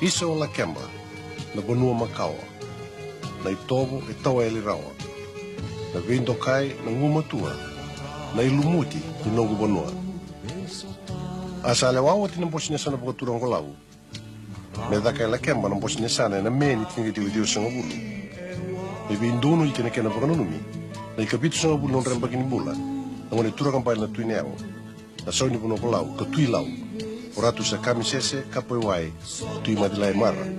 Isso é o la kemba na banua Macau, na Itobo e tawa ele rawa na vendokai na ngumatua na ilumuti i nogu banua. Asa lewawa na bosnia sana pakaturangkolau me daka ela kemba na bosnia sana na meni tinga tiwitiu sangabulu. E vindono i tina kena pakanunumi na i kapitu sangabulu non rembakini bula na ngone turakam pai na Tuineu, τα σόνι που νοβολάω, κοτουί λαού. Ωρά του σε κάμισε σε κάπου εουάι, του είμαι δηλαδή μάρα.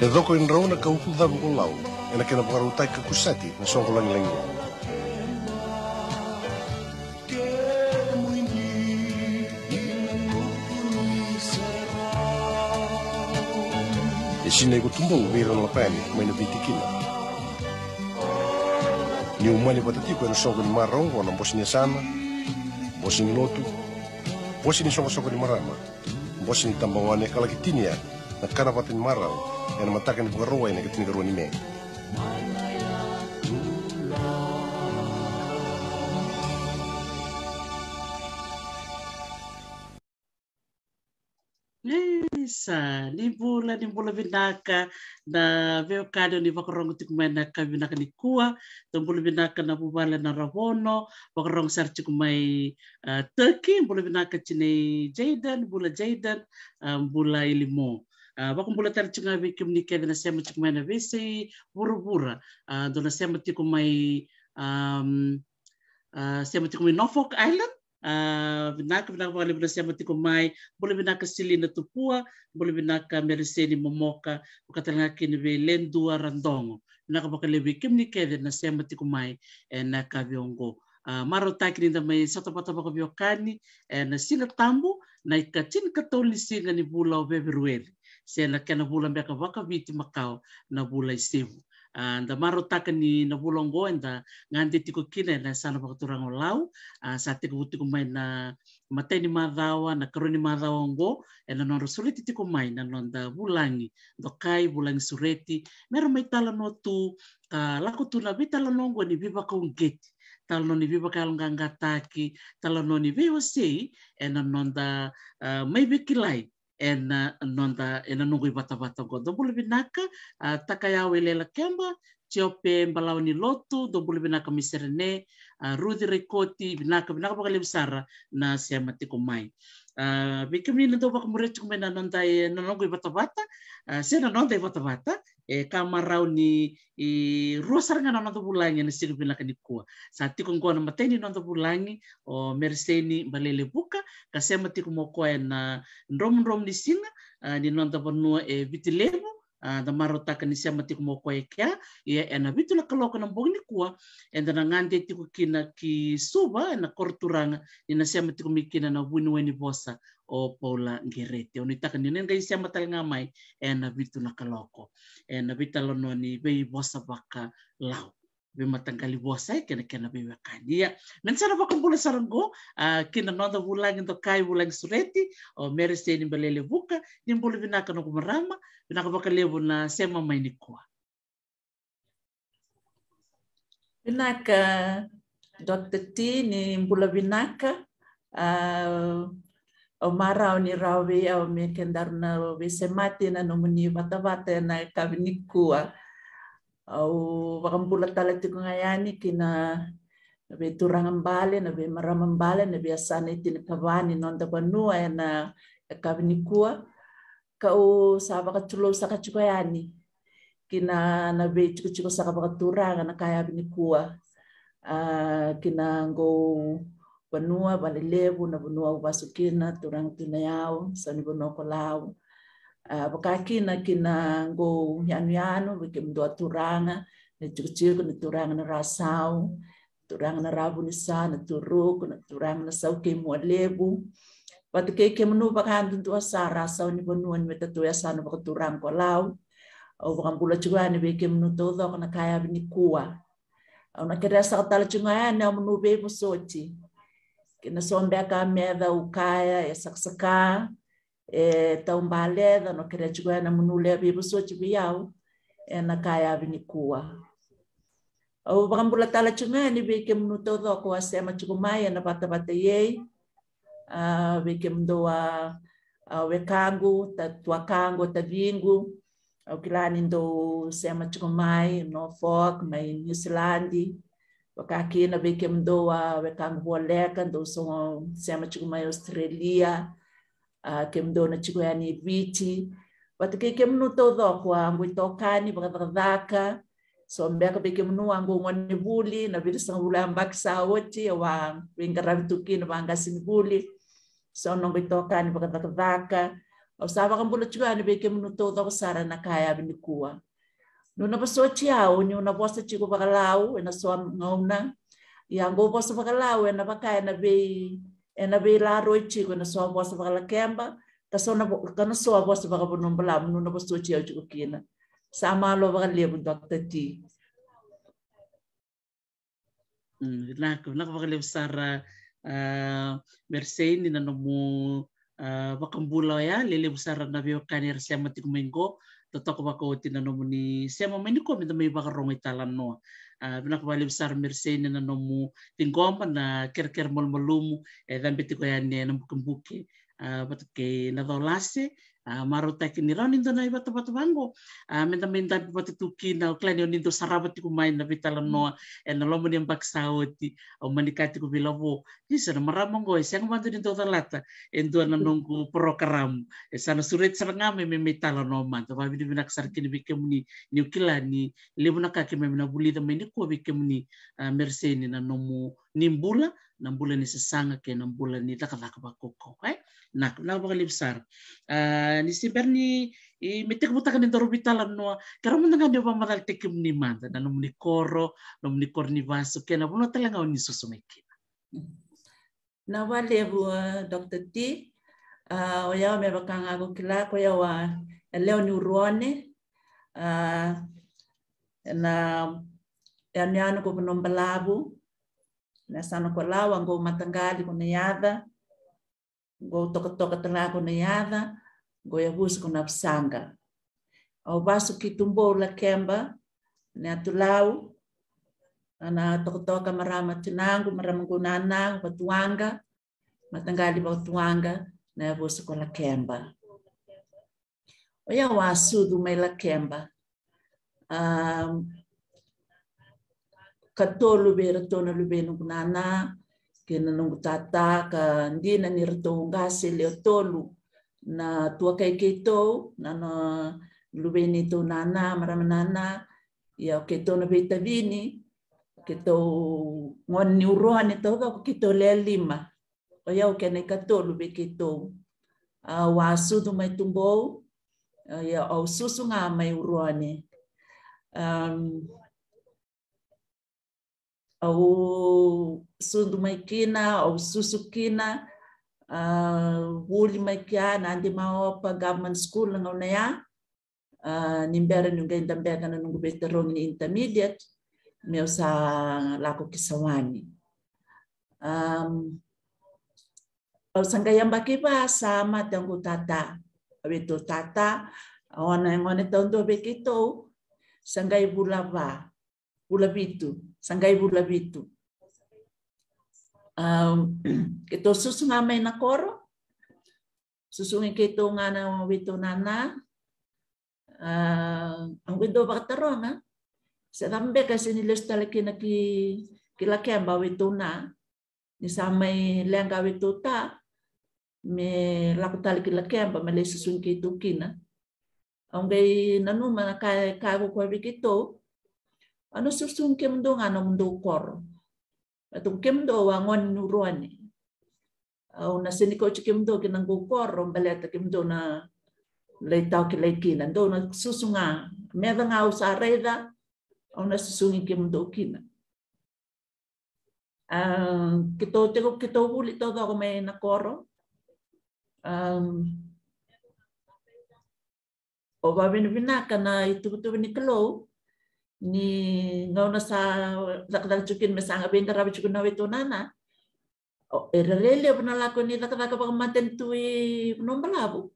Εδώ κοίν ρόου να καούχου δάβου ένα και να παρουτάει κακουσάτι, να σώγω λάνι λέγγω. Εσύ να εγώ του μπούν, μήρα να μα είναι βιτική μου. Ni umali patatiko eno soko ni marongo na mbosi ni asana, mbosi ni lotu, mbosi ni soko soko ni marama, mbosi ni tambawane kalakitinia na karapata ni marau, ena mataka ni bukaroa ena katini karua ni me. sa ni bula ni bula vinaka na veo kado ni vakorong tik mai na ka vinaka ni kua to bula vinaka na bubala na rawono vakorong sar tik mai turkey bula vinaka chine jaden bula jaden bula ilimo Wako mbula tari chunga vi kim ni na sema chik mai na vese bura bura. Uh, do na sema tiku mai sema tiku mai Norfolk Island Ah, vinaka vinaka wale vina siama mai bole vinaka silina tupua bole vinaka mereseni momoka ukatalanga kini ve lendua randongo vinaka pakalevi kimni kede na siama tiko mai e na ah, maro takini da mai sata pata baka viokani e na sila tambu na ikatin katoli singa ni bula o beberueri. Se na kena bula makao na Ah, da marotakany navulongo e da ganti tiko kina na sana pakaturango lau ah, sa tiko butiko na matai ni madhawa na karoni madhawa ngo ena non sureti tiko main na non da bulangi do kai bulangi sureti mero mai tala no tu lako tu na vitala nongo ni viva kaungeti tala no ni viva kalanganga taki tala no ni veo sei ena non da ah, mai ena nonda ena nungu iwatawata go do bulu binaka uh, taka yau elela kemba tiope mbalau ni lotu do bulu binaka miserene uh, rudi rekoti binaka binaka bakale besara na siama tiko mai uh, bikamina do bakamure tukumena nonda e nongu iwatawata uh, sena nonda iwatawata e kama rau ni i eh, rua sarangana nonto pulangi na sirip na kani kua. Sa tiku ngkua na mateni nonto pulangi o meriseni balele buka ka sema tiku mokoe na ndrom ndrom ni singa eh, ni nonto panua e vitilemu Ah, da maro takanisi amati kumo koe kea ia e na vitu na kaloka na mbongi kua e da na ngante tiku kina ki suba e na korturanga ni na siama mikina na wini bosa o Paula Ngerete. Oni taka ni nenga isi amata nga mai e na vitu na kaloko. E na vita ni vei bosa baka lau kena kena kana wakani ya. Men sana pa bula sarango kena nonda bulang into kai bulang sureti o meres ni balele buka ni bulu binaka no kumarama binaka bakalebu na sema mainikwa binaka Dr. T ni bula binaka o marau ni rawe o me kendarna we semati na nomuni wata wata na au wakambulat talak ti ngayani kina nabe turangambale nabe maramambale nabe asane tinakavani nonda banua na ka kau sa wakatulo sa kachukayani kina nabe chukuchuko sa kavakaturanga na kaya binikua uh, ah, kina go banua balelevu na banua wasukina turang tunayao sa ni banua kolao Ah, pakakina kina go yanu yanu bikin mdua turanga na cuci ko turanga na rasau turanga na rabu nisa na turuk na turanga na sau ke mo lebu patu ke ke menu pakan tu sa rasau ni bonuan meta tu ya pakai turang ko lau o juga ni bikin menu to kaya ni kuwa ona kera sa tal chunga na menu be mo soti kena sombe meda ukaya ya saksaka e eh, taumbale dhano kerechigua na munule bibusua cibiau e eh, na kaya avinikua au vakabula tala chunga ni beke munu todo ko asema chigumai na bata bata yei a ah, mdo a a ah, wekangu ta tuakango ta vingu au kilani ndo sema chigumai no fok mai New Zealand wakaki na que mdo a wekangu boleka ndo so sema chigumai Australia uh, ke mdo na chiko yani viti wata ke ke mnu to dho kwa ngui to kani bagagadaka so mbeka be ke mnu angu ngoni buli na bidi sang bula ambak sawoti wa wingara tukin wanga ngasin buli so nongui to kani bagagadaka o sa baka mbula chiko yani be ke mnu to dho sara na kaya bini kuwa Nuna pasochi au, nuna bosta chiko bagalau, ena soa ngauna, yango bosta bagalau, ena bakaya na bei na be la roi chi ko na soa bo sa bala kemba ta so na ka na soa bo sa bala bunum munu na bo so chi au kina sa ma lo bala le bun dokta ti mm, la ko la ko bala sar uh, mersein na no mo uh, mbula ya lele busara na bio kanir sema tik minggo totoko wako tinanomo ni sema meniko mi tamai bakarongi talan noa Ah, bina ko walim sar merse na nanomu tingomba na kerker molmolumu e eh, dambiti ko yan ne eh, namukumbuke uh, ah, batu ke na dolase marotek nirao ninto na iba tapa tapango menta menta iba tutuki na uklani o ninto sarawati main na vitalam noa e na lomo ni ambak saoti o manikati ku vo isa na meramong guys, yang mantu itu talata e ndua na nongku porokaramu e sana suret sarangame me metala no manta binak bikemuni ni ukilani lebu na kake me mina bulida me ni kuwa bikemuni merseni na nomu nimbula nambula mbula ni sasanga ke nambula mbula ni takataka pakoko eh nak na bagalib sar eh, ni si berni i tek buta ni ndoro bitalan no kara mun nga deba madal tekim ni manda na num ni koro num ni korni vaso buna buno talanga ni susumeki na wale bu eh, dr t uh, eh, oya ya me bakanga go kila ko ya wa leo ni uruone uh, na ya nyano ko na sana ko lawa go matangali ko yada go toka toka tanga ko na yada go ya bus ko na psanga au basu ki tumbo la kemba ne atulau ana toka toka marama tinangu marama gunana batuanga matangali batuanga na bus ko la kemba o ya wasu du mai la kemba um, katolu bera lubenu gunana kena nungu tata ka ndina ni ratongase leo tolu na tua kai ke tou na na luweni tou nana mara ia ya tou na beta vini tou ngoni uroa ne tau ka ke tou lea lima o iau ke nei ka tolu ve ke a wa sudu mai tumbou ya au susunga mai uroa ne um, o sundu maikina o susukina uh, wuli maikia na andi maopa government school ngau na ya uh, nimbera nunga inda mbeka na nungu rongi ni intermediate meo sa lako kisawani um, au sanga yamba sa sama angu tata beto tata yang ngone tondo bekito sanggai bulava, bulabitu Sangay Bulabitu. Um, ito susungame na koro. Susungin kito nga na wito nana. Uh, ang wido ba kataro nga? Sa tambe kasi nilos talaki na ki, kilaki ang bawito na. Ni sa may lengga wito ta. Me lakutali kilaki ang pamali susungin kito kina. Ang gay nanu mga kaya kaya ko kwa wikito. Ano susung kemdo nga nung kor. Atong kemdo wangon nuruan. Eh. Au na siniko kemdo kinang kor, ron baleta kemdo na leitaw kilaikin. Ando na susunga. Meda nga sa reda au na susungi kemdo kina. Um, kito tego kito buli todo ako may nakoro. Um, o babinibinaka na itutubi ni Kalo, ni ngau na sa lakadal chukin mesanga benta rabi chukun na wetonana erarele penalako ni lakadaka pagamaten tui nombalabu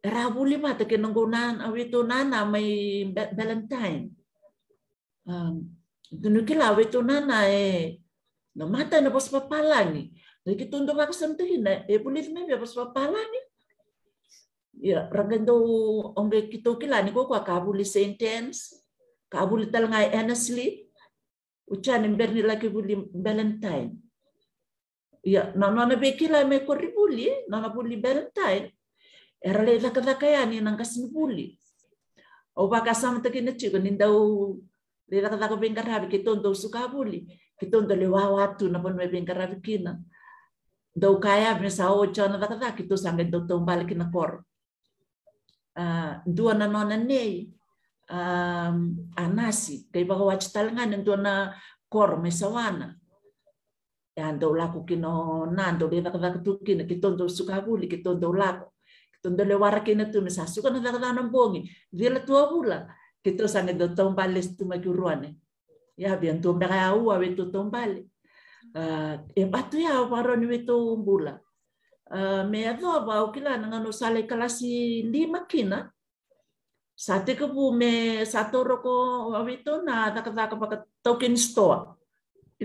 eh, rabu lima teke nonggunan awetonana mai valentine um dunukila awetonana e eh, no mata na pos papalani Lagi tunduk aku semtelina, e eh, pulit me be pos ni Ya, ragendo ongge kitu kila ni ko kwa kabuli sentence kabul tal ngai honestly uchan berni laki buli valentine ya na na na bekila me kori buli na na buli valentine era le daka daka ya ni nang kasni buli o ba kasam te kina chigo ni dau le daka daka ya bengar ke tondo suka buli ke tondo le wa tu na pon me bengar habi kina Do kaya me sa o chana daka daka to sangen dau tombal kina kor Uh, ah, dua na nona nei um, anasi kay bakawachitalngan nto na kor mesawana yando laku kino nando de vakavakutukina kitondo sukavuli kitondo laku kitondo lewarakina tu mesasuka na vakavanamponi vila tuavula kito sange do tombale tumakiuruane ya bian tombera uwa ave to tombale uh, ah, e eh, batu ya waroni wetu mbula uh, ah, me adova ukila nangano sale kalasi lima kina ah. さてくぶめ、さとろこ、わびとな、なかなかばか、トキンストア、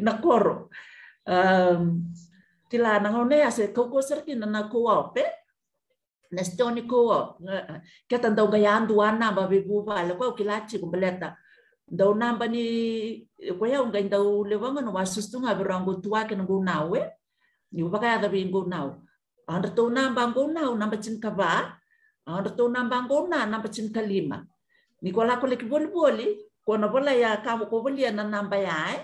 なころ。Tila um, na hone ase koko serki na na kuwa pe. Nesto ni kuwa. Kaya daw gayaan duwan na babi buwa. Lako kilachi beleta Daw namba ni kuya ungay daw lewangan eh. na wasusto nga beranggo tuwa kinanggunaw eh. Yung baka yata bingunaw. Ang dato namba ang gunaw, namba chin ka ba? anato ah, nambangona namba chinikalima nikolako lekivolivoli kona vola ya kavu kovolia ya, ya na namba yae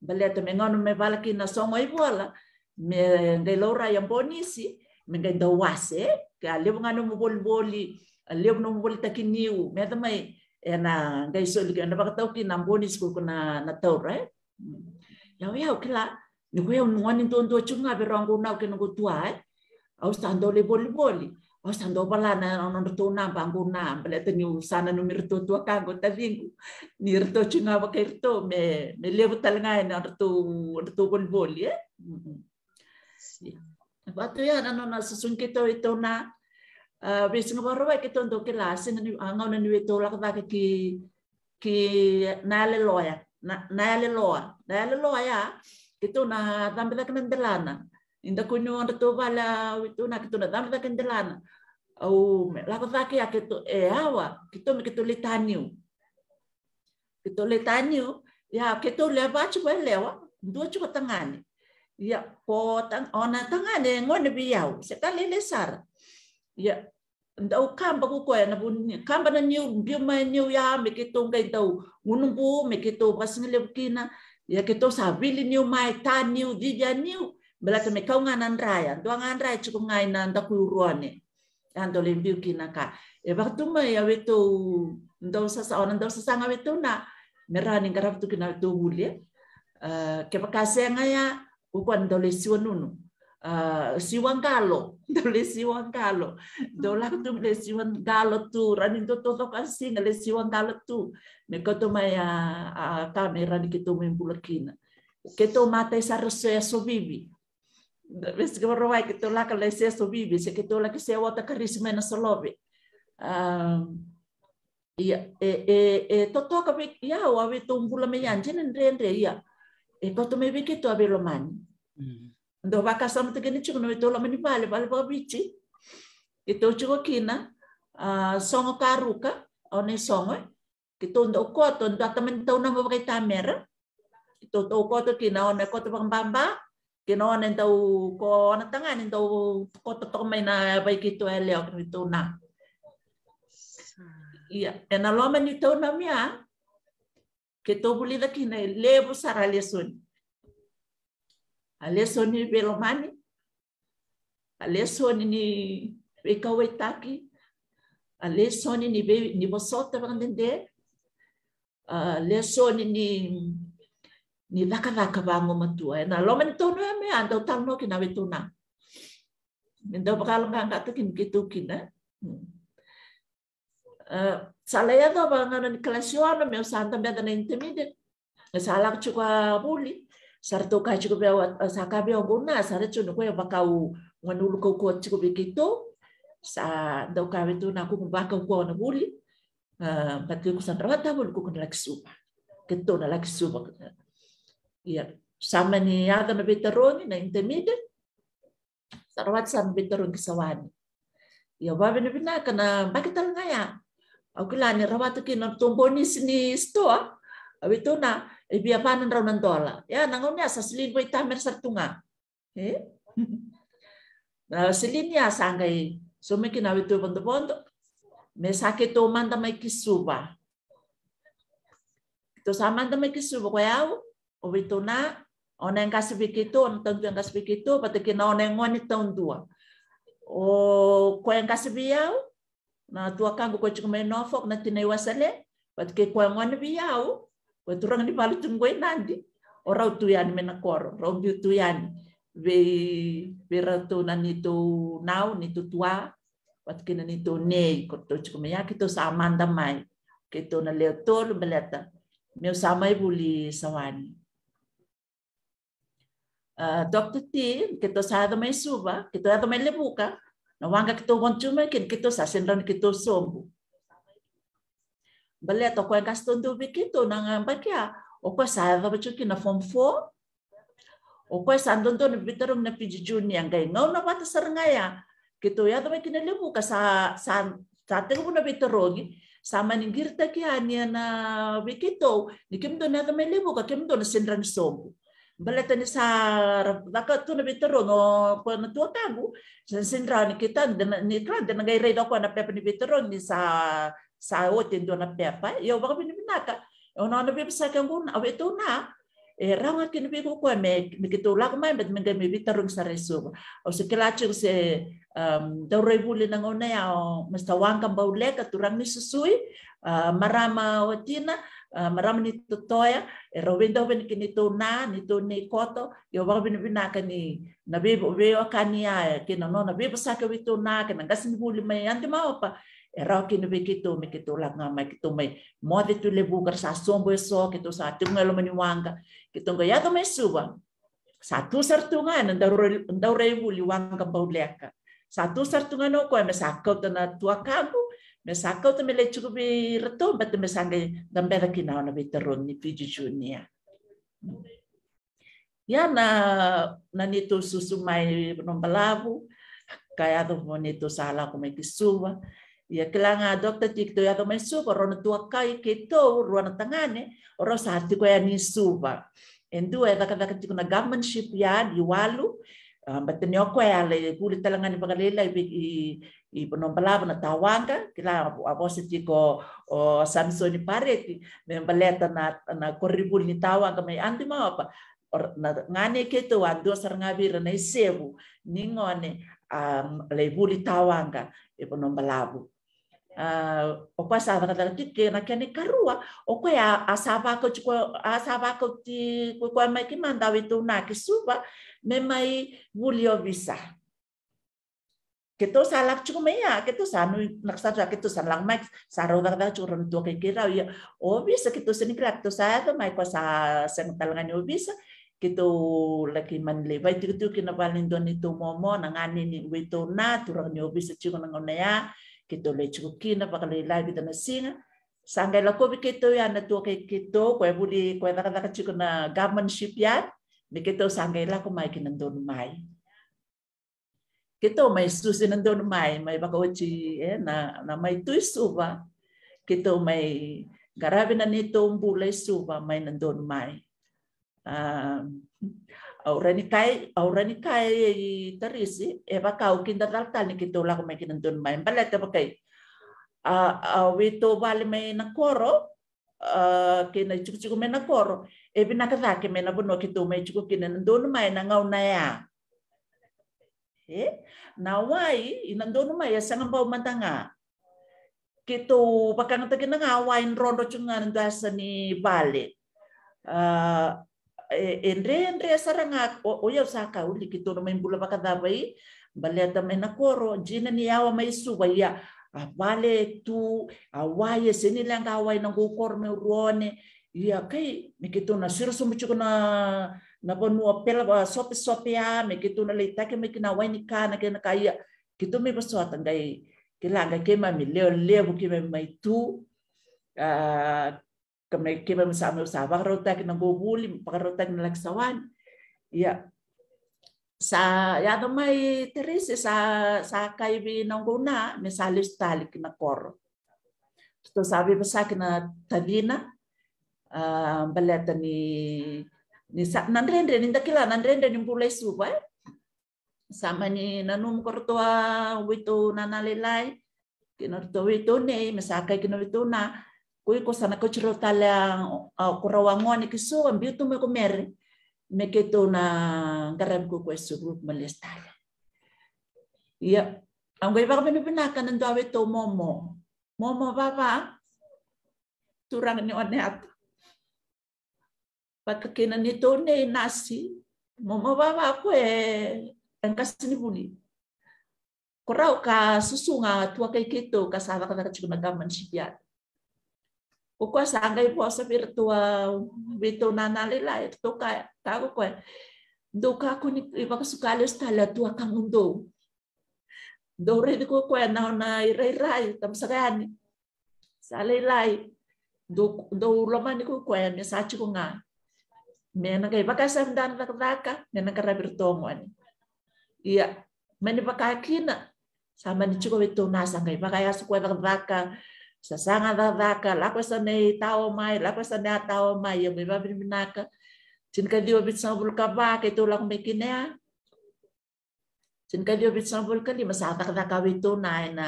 baleta mengono mevala kina songo ivola me ngailaura ya mbonisi me ngaidawase ka levo ngano muvolivoli levo no muvoli takiniu meta mai ena ngaisoli ena vakatau kina mbonisi kokona na taura eh? yau yau kila nikoyau nuani ntondochunga verongo nau kena gotuae au standole boli o oh, sandopala na ono rtuna banguna bele tenyu sana nomor mirto tua kango tavingu ni rto chunga wa me me levo talanga na rto rto bolboli eh watu ya na na susun kito ito na wis ngoro wa kito ndo kelas na ni anga ah, na ni kiki la ka ki ki na le loya na le loya na le loya kito na dambela kandelana inda kunyo ndo bala itu na kito na dambela au me lava vaki a to e awa que to me que to letanio que ya, to ya que to leva chu e lewa dua chu tangane ya po tang ona tangane ngone biau se ta le sar ya ndau kamba ku ko na bun kamba na niu bio ma niu ya me que to ngai tau ngunung bu me que to basngele kina ya que to sabili niu mai ta niu dia niu bela te me kau nganan raya doangan raya cukup ngaina ndaku ruane ando le kina ka e waktu ia we tou ndo sasa ona ndo sasa nga na merani ni garava tu kina tou muli eh, ke nga ya ukua ndo le siwa nunu eh, siwa galo ndau le siwa galo ndau lakutum le siwa galo tu rani toto totoka asiga le siwa galo tu me ah, ah, kautuma ia akame rani ke tou membula kina ke tou mata i ya so vivi Bis ke roai ke tola ke lese so bibi se que tola ke sewa ta karisma na solobi. Ia e e e toto ka bik ia wa we tumbula me yan jenen ren re ia. E ko to me bik to abelo man. Ndo va ka sam te ke ni chugo no tola me ni vale vale ba o E to chugo kina a songo karuka one songo ke to ndo a to ndo ta men to na ba ka tamera. To to ko to kina ona ko to bamba kino nen tau ko na tanga nen tau ko to to mai na bai ki to ele o to na iya ena na ah. loma ni to na mia ke to buli da kina le bu sara le son ale son ni belo mani ale son ni be ka we taki ale ni be ni bosota bandende ale ni ni laka laka wango matua e? na lo mentono e me ando tano kina wetuna mendo bakal ngangkat tu kin gitu kina hmm. eh, salaya do e na ni klasiono me santa me na intimide salak chukwa buli sarto ka chukwa be saka be oguna sare chuno ko bakau nganulu ko ko chukwa be gitu sa do ka wetuna ku bakau ko na buli Uh, Patriku Sandrawata, bulu kukun laksupa. Ketona laksupa. Ketona Iya. Sama ni na بيتروني na intermedia sarawat sama bitaron kisawani. Ya babi ni bina kana bakit ngaya. ya. Aku lani rawat ki na tumboni sini stoa. Abi to na ibi apanan raw nan dola. Ya nangon ni sa silin boy tamer sartunga. Eh? Na silin ya so meki na bitu bondo bondo. Me sake to manda mai kisuba. To samanda mai kisuba ko o oneng ona en kasipikito ona tantu en kasipikito patekina ona en ngoni dua o ko yang kasbiau na tua kango ko cuma nofok na tinai wasale patke ko yang ngoni biau ko turang ni balu tungwe nandi ora utuyan menakor, koro ro utuyan ve verato na nito nau nitu tua patkina nito nei ko to cuma ya kito sa damai, mai kito na leo beleta meu samai buli sawani uh, ah, ti T, kito sa hado may suba, kito hado may lebuka, nawanga kito wanchuma, kin kito sa sinron kito sombu. Bale, to kwa kaston dubi kito, nang bakya, o kwa sa hado bacho na form 4, o kwa sa do ni bitarong na PG Junior, ang gay, ngaw na wata sarangaya, ya do may kina lebuka sa, sa, sa tingo na bitarongi, sama ningirta kia niya na wikito, ni kim do na may lebuka, kim do na sinran sombu. Balatan sa baka to na bitero no ko na tuwa tagu sa sindra ni kita ni tra de ngai rei doko na pepe ni bitero ni sa sa otin do na pepa eh, yo baka bini minaka ono na bibi sa kangun a to na e ranga kini bibi kuwa me me kito to mai bet me me bitero sa reso o se kela chu se da rei buli na ngone ya o masta wang ka baule turang ni susui eh, marama otina Ah, maram ni totoya e robindo ben kini to na ni to ni koto yo ba ben ka ni na be be o ni a kino no na be sa ka to na kana gasin buli mai ante ma opa e ra ni be kito me kito la nga ki kito mai mo de tu le sa bo e so sa nga lo mani wanga kito nga ya to mai suba satu nga na ndaure ndaure buli wanga bauleka satu nga no ko me sa ka to na tua kagu Mesakau to mele chuku bi reto bat mesange dambera kina ona bi teron ni piju junia ya na na to susu mai nombalavu kaya do to sala ko me kisuwa ya kelanga dokter tikto ya to mai suwa rona tua kai keto ruana tangane sa sarti ko ya ni suwa endu e ya ka daka na government ship ya di walu Ah, But ne okoe eh? ale kule talanga ni pangalela i i i pono palava na tawanga kila a voce tiko o Samson ni pare me baleta na na corribul ni tawanga me andi ma apa na ngane ke to ando saranga vira na isebu ningone a um, le buli tawanga e pono palavu okua zavatra ty teraka any ya okoa e asavako tsy koa asavako ty kokoa maiky mandao itonaki ki memai vuliovisa keto salak cukup maya keto sanu nak satu keto san lang max saro ka ta cukup rentu ke kira ya obis keto seni kira keto saya to mai o visa ke obis la lagi man leba itu itu na valin mo mo momo ngani ni weto na turang ni obis cukup ya Kito le chukukina pakalilai kita na singa. Sangay la kobi kito ya na tua kay kito kwe buli kwe naka naka chiko na government shipyard. Ni kito sangay la kumay kinandon mai. Kito may susi don mai may bakawachi eh, na, na may tuisuba. Kito may garabi na nito bulay suba mai may don mai. Um, aurani kai aurani kai tarisi e ba kau kinda kaltani kito la kome ndun mai bala te ba kai a wito bale me na koro ke na chuku chuku me na koro e bina kada ke me na bono kito me chuku ndun mai na ngau na ya e na wai ndun mai ya sanga bau mantanga kito bakang te kinanga wain rondo chungan dasani bale Uh, Eh, endre endre asarangat o oya usaka uli kito no main bula bakadavai balea tamai na koro jina ni awa mai suwaia a vale tu a waia seni langa awai na gokor me ruone ia kai me kito na siro sumuchuko na na bonua pela ah, sope sope a ah, me kito na leitake me kina waini kana kena kaia kito me basoata ngai kilanga kema me leo levo kema mai tu ah, kami kami masama usaba karotag naguguli pakarotag nalagsawan ya sa ya yano may teres sa sa kaibi nang guna misalis talik na kor to sabi pa sa akin na tadina uh, ah, baleta ni ni sa nanrendre ni dakila nanrendre ni pulay suba eh. sama ni nanum kortoa wito nanalilay kinorto wito ni masakay kinorto na kui ko sana ko chiro tala ko rawangone ki so ambi tu me ko mer me ke to iya, na garam ko ko su group malestar ya angwe ba ko pina kan ndo ave to momo momo baba turang ni one at pakakina ni to nasi momo baba ko e engkas ni buni kurau ka susunga tua kai kito ka sawa ka ka chikuna ka O kua sangai puasa virtua vitu nanalila e toka tago kua. Duka kuni iwa kasukali stala tua kangundo. Dore di kua kua nao na irai rai tam sagani. Salai lai. Do uloma ni kua ni sachi kunga. Mena kai baka samdan lakraka mena kara virtomo ani. Iya. meni baka kina. Sama ni chiko vitu nasa ngai baka sasanga vavaka lakosanei tao mai lakosanea tao mai ka ia mai vaviliminaka ka ba ke tulaku mekinea tinikaliua pitisagavulukalima sa vakavakaui tunaena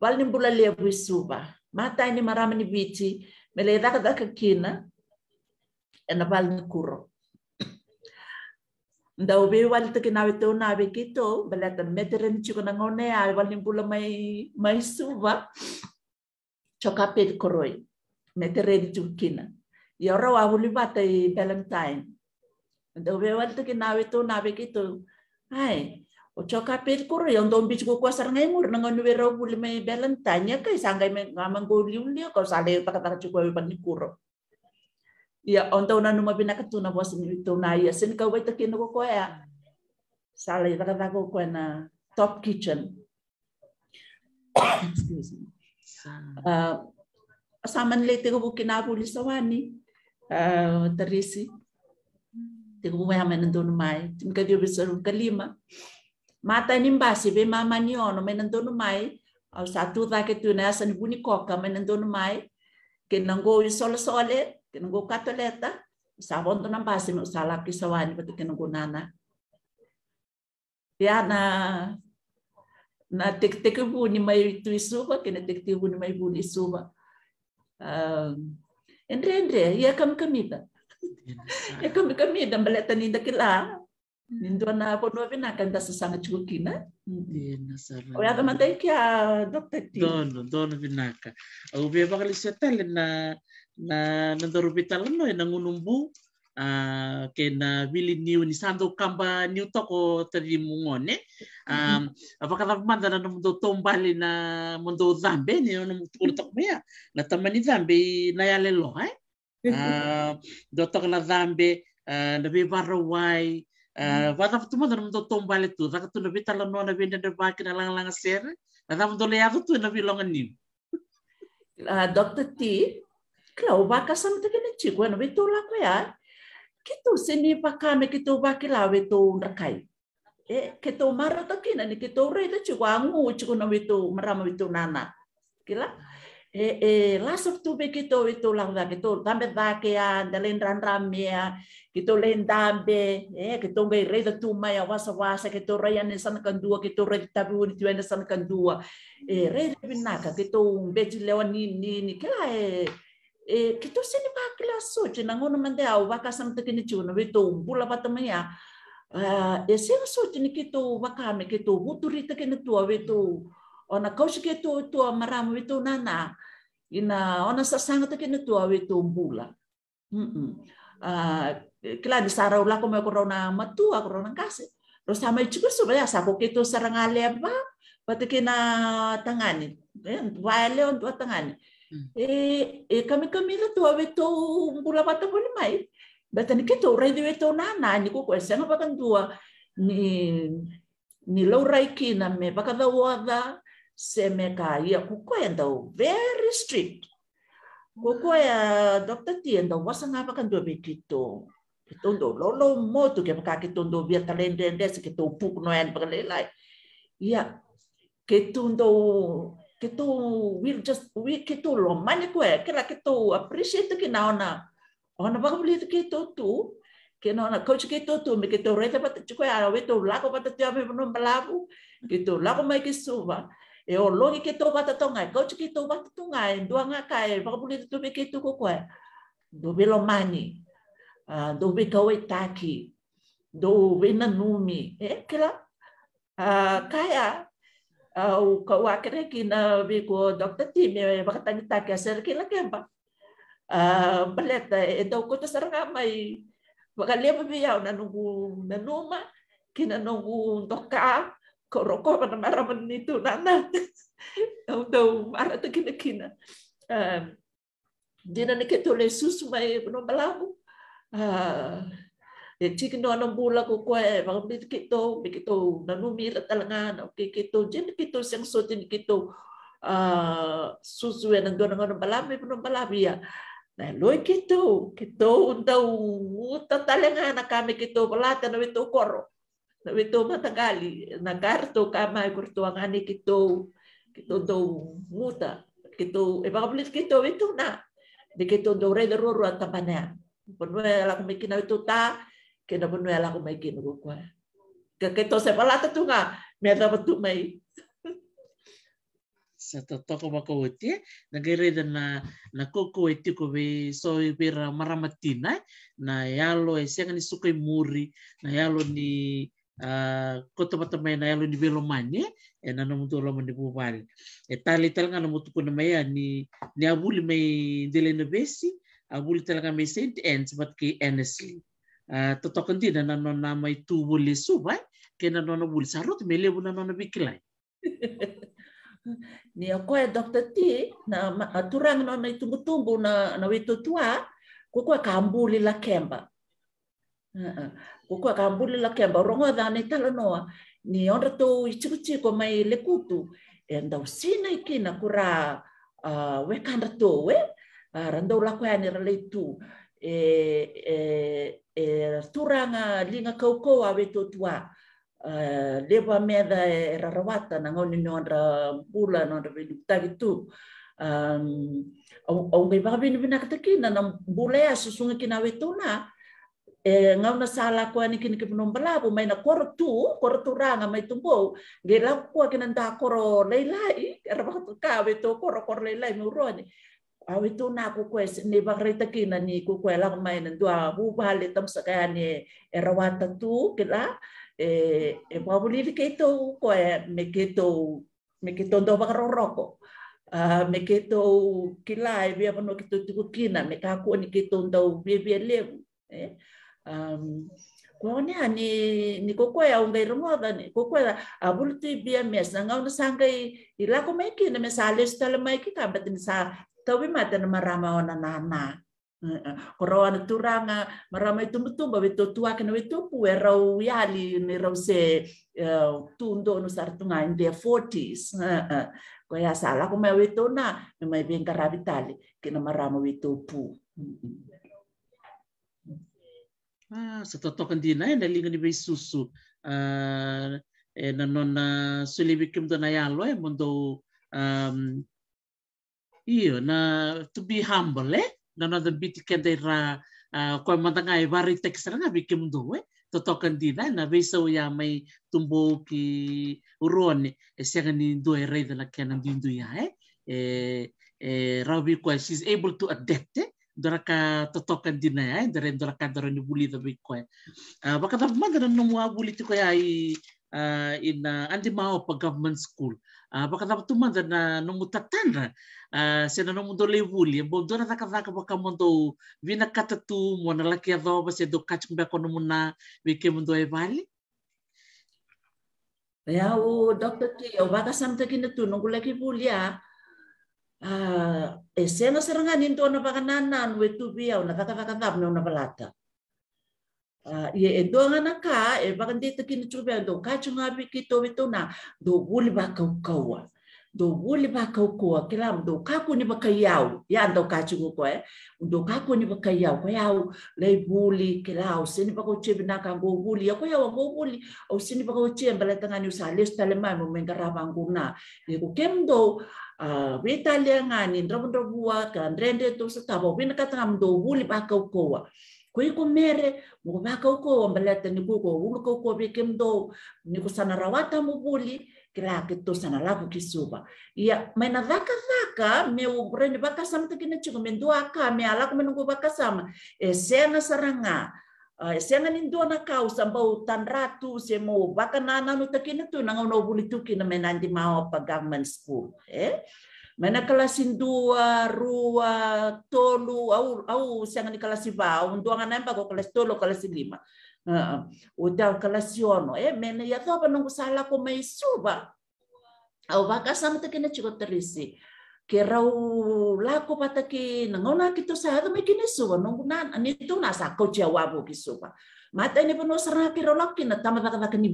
valinimbulalia e vuisuva mataini maramani viti daka daka kina ena valini kuro nda be wal te kina wito tona be kito bela tan meteren chiko na ngone ai wal nimbula mai mai suva cokapit koroi me te redi chukina i ora wa huli bata i valentine do we wal te na we to na ki to ai o chokapet koroi ondo bich kwa sar ngai mur na ngon we ro huli me valentine ka sangai me ngamang go liuli ko sale pakatara chukwa we pani kuro ya ondo na numa bina katuna bos ni to na iya sen ka we te kino ko ya sale pakatara ko na top kitchen excuse me samany le teko vokinavolo isanhoany tarisy teko vohamany andonu may timikaviovesaru kalima matani mbasi ve mamaniono mena andonu may au satu dhake tuina asani vunikoka mena andonu sol kenango isolosole kenango katoleta sabon na mbasi me usalaki isanhoany vatu kenango nana ya na na tekteke vuni mai tuisuva kene tekte vuni mai vuni suva um, endre endre ya kam kamida ya kam kamida baleta ninda kila nindo na pono vina kanda sasanga chukina dina sala o ya kama dai Kia doctor ti dono dono vinaka au be bakalisa setale na na nandorubitalo no na ngunumbu Uh, kena wili niu ni santo kamba niu toko tadi mungone um apa kata manda na mundo tombali na mundo zambe ni na mundo tok mea na tamani zambe na ya lelo hai uh, do tok na zambe ah, na be barawai wata ah, mm. fatu manda na mundo tombali tu zaka tu na be tala no na be na de na lang ser na da mundo le ya tu na be longa Dr. T, Clau, baka sama tekan cikgu, nabi tolak ya kito seni pakame kito bakila to rakai e kito mara kina ni kito re ta chuangu chukuna wetu marama wito nana kila e e lasok tu be kitu wetu langda kitu tambe dakea dalen ran ramia kito len dambe e kito be re to tu maya wasa wasa kito re ya nesan kandua kito re tabu ni tu nesan kandua e re binaka kito be lewa ni ni kila e eh ke to se ni so te na ngono mande au waka sam te kini chuno we to bula ya e se so te ni ke to me ke to te kini tua we to ona kausi ke to tua maramu we to nana ina ona sanga te kini tua we to bula e, kila di sarau la kome korona matua korona kase terus sama itu sebenarnya sako kita sarang aleba pati kina tangani e, wale on tua tangani e hmm. e eh, eh, kamikamila tua vetou bulabata vole mai rai de raici vetou nana ni kokoeasaga vakantua ah. ni ni lauraikina me wada ah se me kaia ah, kokoe dau very strict kokoe hmm. a dr tia dau vasaga vakantua vekitou ketou dou lolo mo tu ke ka ketou dou via talendrendrese no puku noani vakalalai ia ya, ketou dou kita we just we kita lomani kue kira kita appreciate kita ona ona baka beli kita tu kita ona coach kita tu mi kita reta pat cukue ara ah, we tu lako pat tia me no malabu kita lako mai ke suba e eh, o oh, longi kita pat ngai coach kita pat tonga ngai dua nga kai baka beli tu mi kita ko kue do be mani ah, do be kawe taki do be numi e eh, kira ah, kaya au ka wakere kina dokta biko Dr. Timmy ta ka sir kila kemba. Ah, baleta e eh, daw ko saranga may wakalema biyaw na nungu nanuma kina nungu doka ko roko pa maraman nito nana. Daw daw mara to kina kina. Ah, dina ni ketole susu may no balabu. Ah, e chikino anong bula ko kwe mga bikito bikito nanumila talaga na kikito jin kito siyang sotin kito uh, ah, susue ng doon ng ano, balami ng ano, balami ya ah. na loy kito kito unta unta talaga na kami kito wala ka na ito koro na ito matagali na karto kama kurto ang ani kito kito daw muta kito e eh, baka bilis kito ito na di kito daw de roro at tabanaya Puno lang may kinaw ito ta, que não me ela como é que não vou que to se pala tu nga me mai sa toko to ko na gere da na na ko ko ko be so be ra na yalo e se muri na yalo ni kota mata mai na yalo ni belo mani e na nomu tolo mani bubali e eh, tali tali ngana mutu kuna mai ni ni abuli mai dele na besi abuli tali ngana mai saint ends but ke honestly Eh, totokandi na nano nama itu boleh suba ke na nano bul sarut mele bu na nano bikilai ni ako e eh, dokter ti na aturang ah, nana itu tumbu na na wito tua kuko kambuli la kemba kuko kambuli la kemba rongo da ne talanoa ni onda to ichikuchi ko mai lekutu enda usina ikina kura wekanda to we randau lakoani rale tu e, e, e turanga linga kaukou ave beto uh, lewa meda e rarawata na ngoni nonra bula nonra tagi tu um, au ngai wawe ni vina katakina na bula ya susunga kina ave na e ngau na sala ko ani kini kipu nombala bu mai na koro tu koro tu ranga mai tumbo nge la ko kina nda koro leilai era ba ka beto koro koro leilai mu roni Awi itu na ku kue ni bakrita kina ni ku kue lang mai nan dua bu bali tam sakaya ni erawata tu kila e e pabuli keto kue me keto me keto do a me keto kila e bia pano keto tu kina me kaku ni keto do bia bia lebu eh um kuone ani ni au ya ungai rumoda ni kue ya abul tu bia mes na ngau na sangai ila me na mesales tala meki ka ni sa tapi mata na rama ona nanana. Korawa na turanga marama itu betul, ba beto tua kana beto pue rau yali nirose rau se eh, tundo no sartunga in the forties Ko ya sala ko mai na mai ben karabitali kina marama beto pu. Mm-hmm. Ah, sa totoo kandi na, nalingan ni ba susu ah, na nona sulibikim do na yalo, eh, mundo um, iyo na to be humble eh na na the bit ke dera ah, ko matanga e bari teksera na bikim do eh to token di na na beso ya mai tumbo ki urone e sega ni do e reda na kenan di ndu ya eh e, e rabi ko she's able to adapt eh doraka totokan dina ya dere doraka dorani buli da bikko eh baka da magana no mu abuli to ya i uh, in uh, eh, mau maopa government school uh, ah, pakadapa tumanda na nomutatanra uh, sena nomudo levuli bodora dakadaka pakamodo vina katatu mona lakiadova sedo kachimbeko nomuna vikemodo evali ya o doctor ti o baka samta kina tu nungu laki bulia ya. uh, ah, esena serangani ndo na bakanana nwe tu bia na kata kata na balata Uh, ye e doanga na ka e wakande takina chupe do ka chunga bi ki to to na do buli ba kau kaua do buli ba kaua kelam do ka ku ni ba yau ya do ka chunga ko e do ka ku ni ba yau ko yau le buli kila o sini ba ko chebe na ka go wuli ya ko yau go buli o sini ba ko chebe bala tanga ni usa le sta le mai mo menga na ko kem do Wita uh, lenga ni ndrobu ndrobu ka ndrende to sa tabo ka tanga ba kaua kuiko mere mukuvaka uko wambalata nikuko uluka uko kemdo mdou nikusana rawata mubuli kila sana laku kisuva Iya, maina vaka vaka me ureni vakasama takina chiko alak aka me alaku menungu vakasama esenga saranga esenga nindu na kausa mbau tanratu semo vaka nananu takina tu nanga unau vuli tukina menandi mao pa government school eh Manakala dua rua, tolu, au, au sanga ni kalasi vau, nduanga namba ko kalasi tolu, kelas lima. Uh, o tau kalasi eh, mena ya thoba nunggu salah ko mai suba. Au vaka sama te kene chiko terisi. Ke rau lako pata ki nangona kito tu mai kene suba, nunggu na, ni tu nasa kau jawab ki suba. Mata ini penuh serah kira laki lako kina tamadaka-daka ni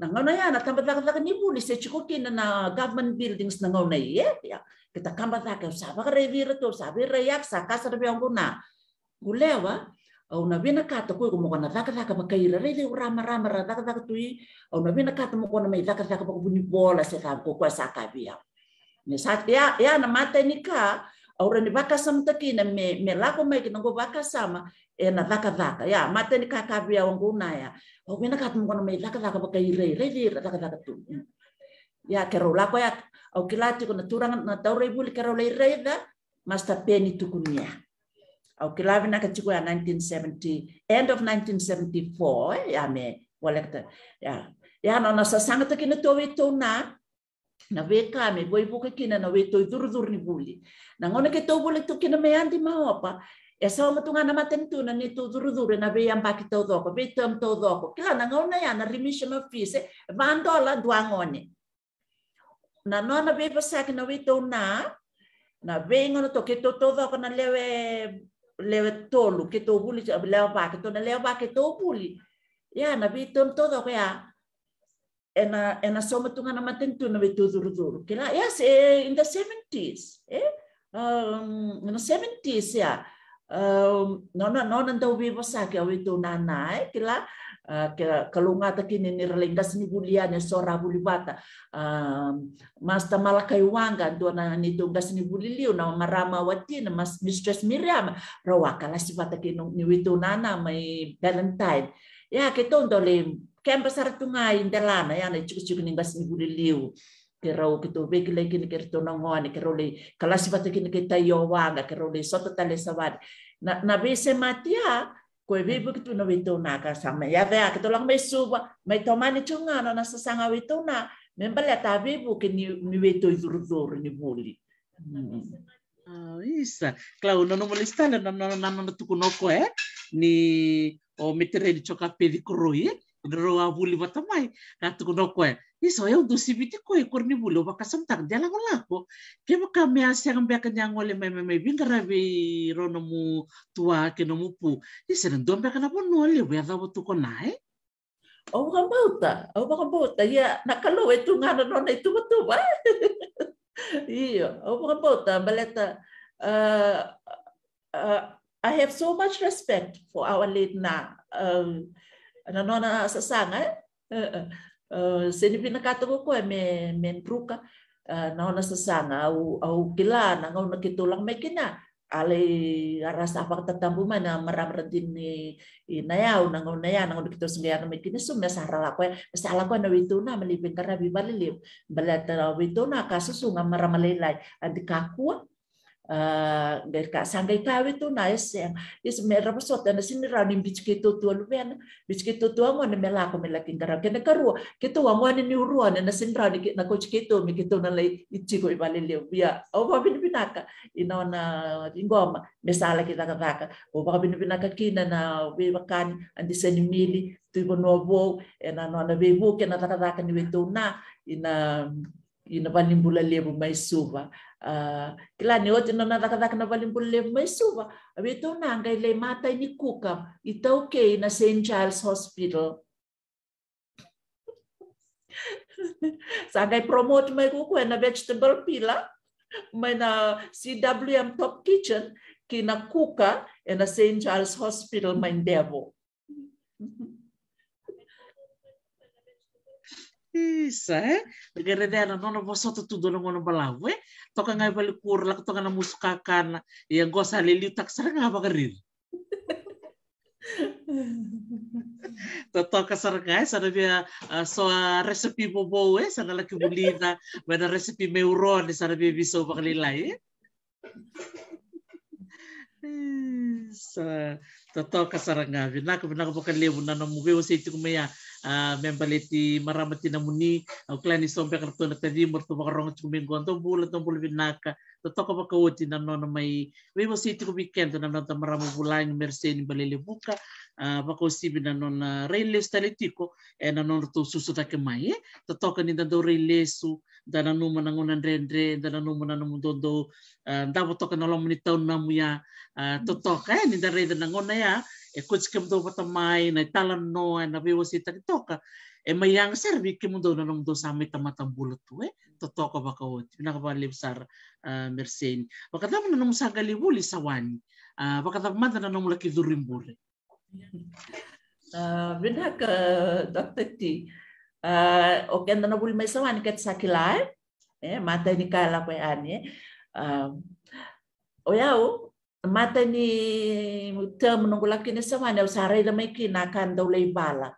nangauna ya na tambatlakatlaka ni muni se chikuki na na government buildings nangauna ye eh? ya kita kambatlaka saba ka revira to sabe rayak, sa kasa de bianguna gulewa au na bina kata ko mo kana taka taka ba kaira rama rama ra taka taka au na bina kata mo kana mai taka taka ba buni bola se ta ko kwa sa sa ya ya na mata ni ka aura ni vaka sa mutakina me me lako mai ki nango vaka sama e na vaka vaka ya mate ni kaka via wangu na ya o wina ka tumu kono me vaka vaka vaka ire ire ire vaka vaka tu ya kero lako ya au kilati kono turang na taure buli kero le ire da peni tukunia au kilavi na kachiku ya 1970 end of 1974 ya me walekta ya ya no na sasanga na towe tona na kami ka me boi buka kina na ve toi dur dur ni buli. Na ngone ke tau bole to kina me anti maopa, e sa ma tunga na matentuna ni to dur dur na ve amba ki tau doko, ve tam tau doko. Kila na ngone ya na remission of fees, e va duangone. dua ngone. Na no na ve pasak na ve tau na, na ve ngone to ke tau tau doko na lewe lewe tolu ke tau buli, lewe ba ke tau na lewe ba ke tau buli. Ya na ve tam tau doko ya, ena ena soma tunga na matentuna ve zuru ke la yes eh, in the seventies eh um, in the seventies ya um, nona nona ndo vi bosa uh, ke we to nana eh ke la Uh, kalunga takini ni relengas ni buliane sora bulibata um, masta malakai wanga na ni tungas ni buliliu na marama watina mas mistress miriam rawaka la sivata ke ni witunana mai valentine ya ke tondo le kem pasar tungai interlana ya ne chuku chuku ningas ni liu, ke rau ke to beke le kin ke to na ngone ke role kalasi vata kin ke tai wanga ke role soto tale sawad na na bese matia ya, ko e bebe ke tu na veto na ka sama ya vea ya, ke to lang me suba me to mani chunga na na sasanga na me mbale ya, ta bebe ke ni ni veto idurdor ni buli hmm. Ah, isa. Claro, no no molestar, na no no no eh. Ni o metereli choka pedi kuroi ngero a buli batamai katu kuno koe iso eu do sibiti koe ni buli o baka samtang dia lango lako ke baka me asyang be kanyang ole me me me mu tua ke no mupu ise ndo be kana bono ole we adawo tu e o baka bauta o baka bauta ya nakalo e tu ngana no na tu tu ba iyo o baka bauta baleta uh, I have so much respect for our late na um, uh, nanona sasanga eh? uh, uh, uh seni pinakato ko may eh, me men pruka na uh, nanona sasanga au au kila nangau nakitulang kina ale rasa apa tatambu mana maramradin ni inayaw na nayaw na naya nangau kita sembilan sa sum na sarala ko sala ko na wituna melipin karena bibalilip balata wituna kasus sunga maramalelai kakuwa Sangai sangaikawe tu na eseng is mera so tana sini rani bichki to to lwen bichki to to ngone mela ko mela kene karu kito wa ngone ni urua na sin rani na ko chkito mi kito na lei ichi ko ibale ya, oh, bia ba bin binaka ina na ingoma mesala kita kaka o oh, ba bin binaka kina na we bakan andi seni mili tu bono bo ena no na be bo kena ni we na ina ina valimbula levo mais suva uh, ah, kilani oti na nadakadaka na valimbula levo mais suva ave tau nanga ilai mata ini kuka i tau kei na St. Charles Hospital sangai promote mai kuku na vegetable pila mai na CWM Top Kitchen kina kuka e na St. Charles Hospital mai devo Isa, eh? Nagaradea na nono vosoto tudo no ngono balawe, eh? Toka balik bali kurla, toka na musukakan, yang gosa liliu taksar nga bagarir. Totoka sarangay, sana bia so recipe bobo, eh? Sana laki bulina, mana recipe meuron, sana bisa biso bakalilay, eh? Isa, totoka sarangay. Nako, nako bakalilay, na namubi, wasi ito kumaya, Ah, men baleti maramati namuni ah, klani sompe kartona tadi murtu bakarong chumin bulan bula tombul binaka to toko pakai na nono namai. we mo siti ko weekend marah mau pulang, bulan mersen balele lebuka bako ah, sibi na nona railway stalitiko e eh, nono to susu take mai eh? to toko ni dando railway su dana numa na ngona ndrendre dana numa na numu toko na lomni taun namu ya to toka eh? ni dare na ngona ya e kuts ke mdo wata mai na talan noa na wewa si tak toka e mai yang ser vi ke mdo na mdo sami tamata bulut we to toka baka wot na ka balib sar ah, mersen baka dam na num sagali buli sawani ah, baka dam manda na num laki durim buri ah, Bina ka dokter ti oke na buli mai ket sa sakilai eh mata ni kala ko ani o yau mata ni te menunggu kini sama ne usare le mai kina kan eh, le bala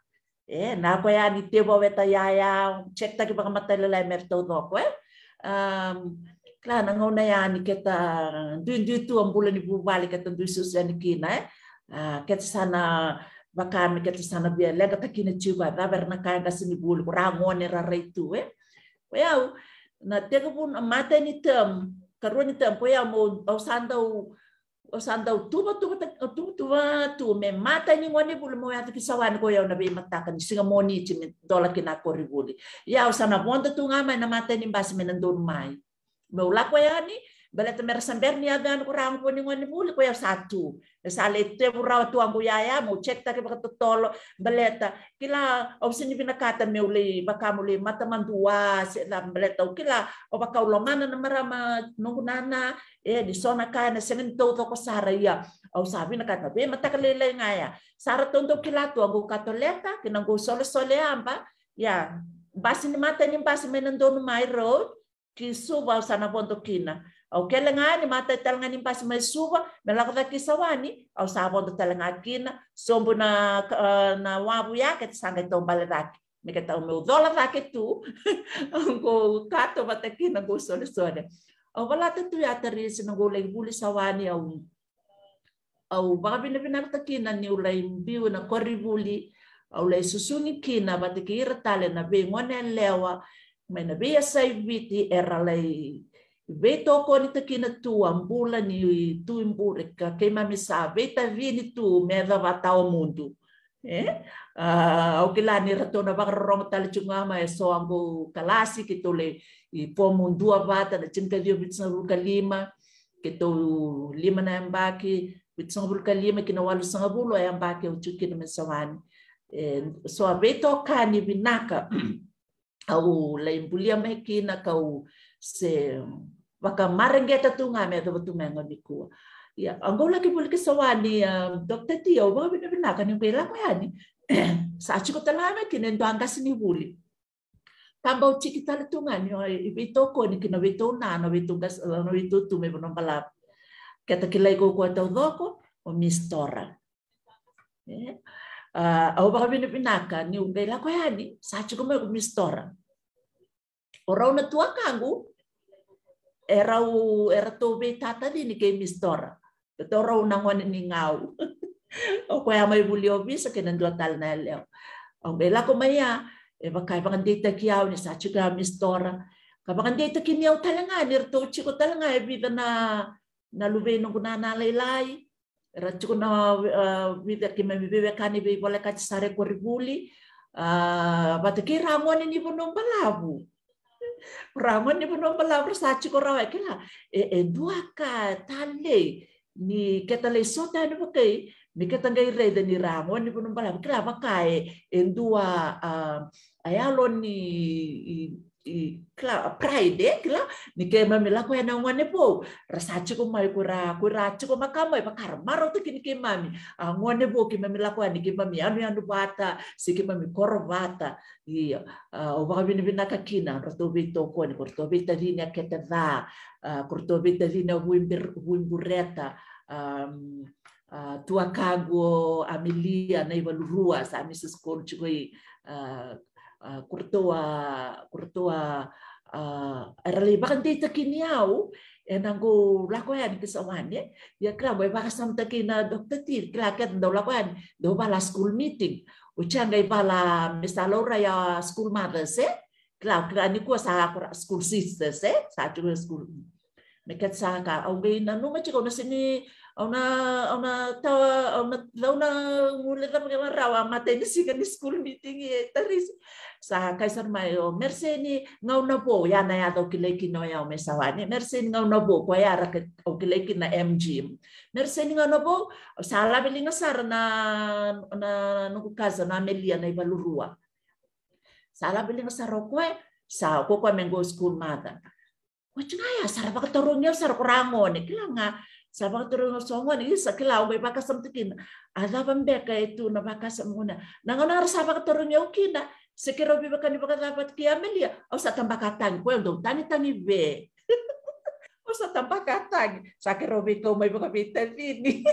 e na ko ya ni te bo ya ya cek ta ki mata le lai e mer to do ko e. um kla na ngau na ya ni keta du du tu ambula ni bu bali keta du sus ya ni kina eh. keta sana bakam keta sana bia le keta kina chuba da ber na kaya kasi ni bulu ra ngone ra reitu e ya na te pun mata ni tem karuni tem ko ya mo au sandau o sandau tuba tuba tuba tuba tu me mata ni ngone bulu mo yatu kisawan ko yau nabe mataka ni singa moni ti me dola kina kori buli ya o sana bonda tu ngama na mata ni basi me nandun mai me ulako yani bala te berniagaan berni adan kurang kuni ngoni muli kuya satu sale te burawa tuang ko yaya mu cek ta ke baka tolo baleta kila opsi ni bina kata me uli baka muli mata mandua se la kila o baka ulomana na marama nungu nana e di sona kana sengen toto ko sara ia au sabi na kata be mata kalele ngaya sara tonto kila tuang ko katoleta kina ngu sole sole amba ya, ya. basi ni mata ni basi menendo my road kisu bau sana bondo kina Ao kelangani mata talangani pas masuva melakata kisawani ao sabondo talangakina sombo na ah, na wabu yake tsanga to baladaki me kata o meu dólar daki tu go kato batakina go sole sole ao oh, balata tu yata risi na go lei buli sawani ao au babina bina takina ni ulai biu na koribuli au lei susungi kina batikira tale na be ngone lewa mena be sai era lei Beto ko ni takina tu ambula ni tu imbure ka ke mami sa ve ta vini tu me va vata o mundo eh uh, o que lá ni ratona ba chunga ma e so kalasi que tole i po mundo avata na chinka dio bitsa ruka lima que to lima na embaki ruka lima na walu sanga bulo e embaki o chuki na mesawani eh, so a ve toka ni binaka au la imbulia mekina kau se waka marangeta tunga me me tumenga ku ya angola ke pulke sawani ya, dokter tio ya, bo bina bina kan pela ko yani sa chiko me kinen do angkas ni buli tamba uchi chiki tala tunga ni ibi toko ni kina bito na no bito gas no bito tu e, ya me bono bala kata kilai ko ko tau doko o mistora au baka bina ni kan ni umbela ko yani sa chiko me ko mistora Orang na tua kanggu, era o era tobe tata ni ni game store tora unangon ni ngau o ko ya bulio bisa ke nan na leo o bela ko maya e eh, bakai bangan data kiau ni sa chiga mi store ka bangan data ki talanga ni to chiko talanga e vida na na lube no guna na lai ra chiko na vida ki me kani be bola sare ko ribuli a bataki ramon ni bono balabu Raman e manao palabra satsiko raha ake la e eh, eh, ka tale ni le sota ni pakai ni ketangai reda ni Ramon eh, ah, ni manao palabra ke la pakai dua ayalo ni kla pride kla nike mamela ko yana ngwane bo rasache ko mai kura kura che ko makamo e pakar maro to kini ke mami ngwane bo ki ko ani ke mami anu anu bata mami korvata ia o wa bin bin ka kina roto be to ko ni roto be ta dina ke ta va roto be ta dina wimber wimbureta tuakago amelia na ivalurua sa mrs kolchigoi Eh, Kurtoa, Courtois eh, early bakan ti takiniau enangu ya, lakuan kesawannya ya kira boleh bahasam takina dokter ti kelakat do lakuan do bala school meeting ucang gai bala misalora ya school mothers eh kira kira ni kuasa sa school sisters eh ya. satu school mereka sa ka au macam kau sini ona ona tawa ona launa nguleta mga rawa mateni sikan school meeting e eh. taris sa kaisar mai o merseni ngau na po ya na ya to kile kino ya o mesawani merseni ngau na po ko ya ra o kile kina mg merseni ngau na po sala belinga sarna na no kaza na melia na ibalurua sala belinga sarokwe sa ko ko mengo school mata Wajah ya, sarap ka tarong niya, sarap rangon. Kila Salvatore Songon i sakilau bai baka samtikin adaban beka itu na baka samuna nangonar Salvatore kina sekiro bi baka ni baka dapat kiamelia au sa tambakatan kue ndo tani tani be au sa tambakatan sakiro bi ko mai baka bitani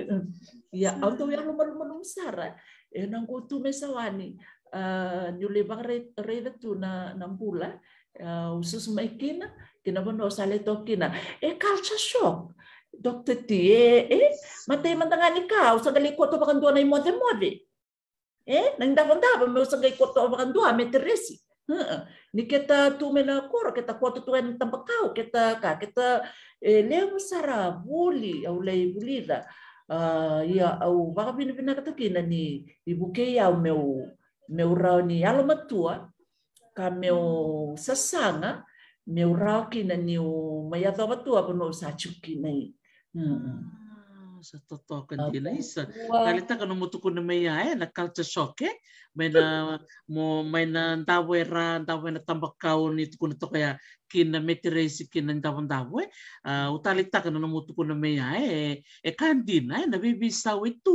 ya au yang lumar lumar sara e eh, nang mesawani eh, nyule bang re tu na nampula eh, usus mekina kina bono sale kina e culture shock Dr. T, eh, matay man tangani ka, usagali ko to bakan na mode. Eh, nang dapan dapan, may usagali ko to bakan may teresi. ni kita tu mena kor kita kuatu tuan en kau kita ka kita eh, sara buli au lay buli la uh, ah, ya, au baka pina pina kata kina ni ibu ke ia meu meu rau ni alo ah, ka meu sasanga ah, meu rau kina ni o maya tua pono sa Ah, sa totoo kan di lai sa kalita kanu ko na may ay eh, na culture shock eh may na mo may na ra, dawe na tambakaw eh. ah, ni na to kaya kin na meteresi eh. kin ng dawang dawe utalita kanu ko na may ay e kandi na na ah, yung itu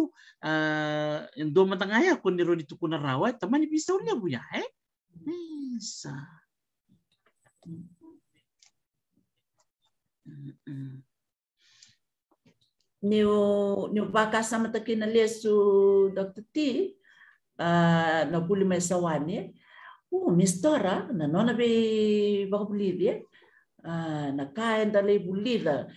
do ay, kun ni nito ko na rawa taman nabibisaw niya buya eh mm neu neu vaka sama na lesu Dr. T uh, na buli mai sawane oh mistora ah, na nona be vaka ah, buli uh, na kaen nda le buli da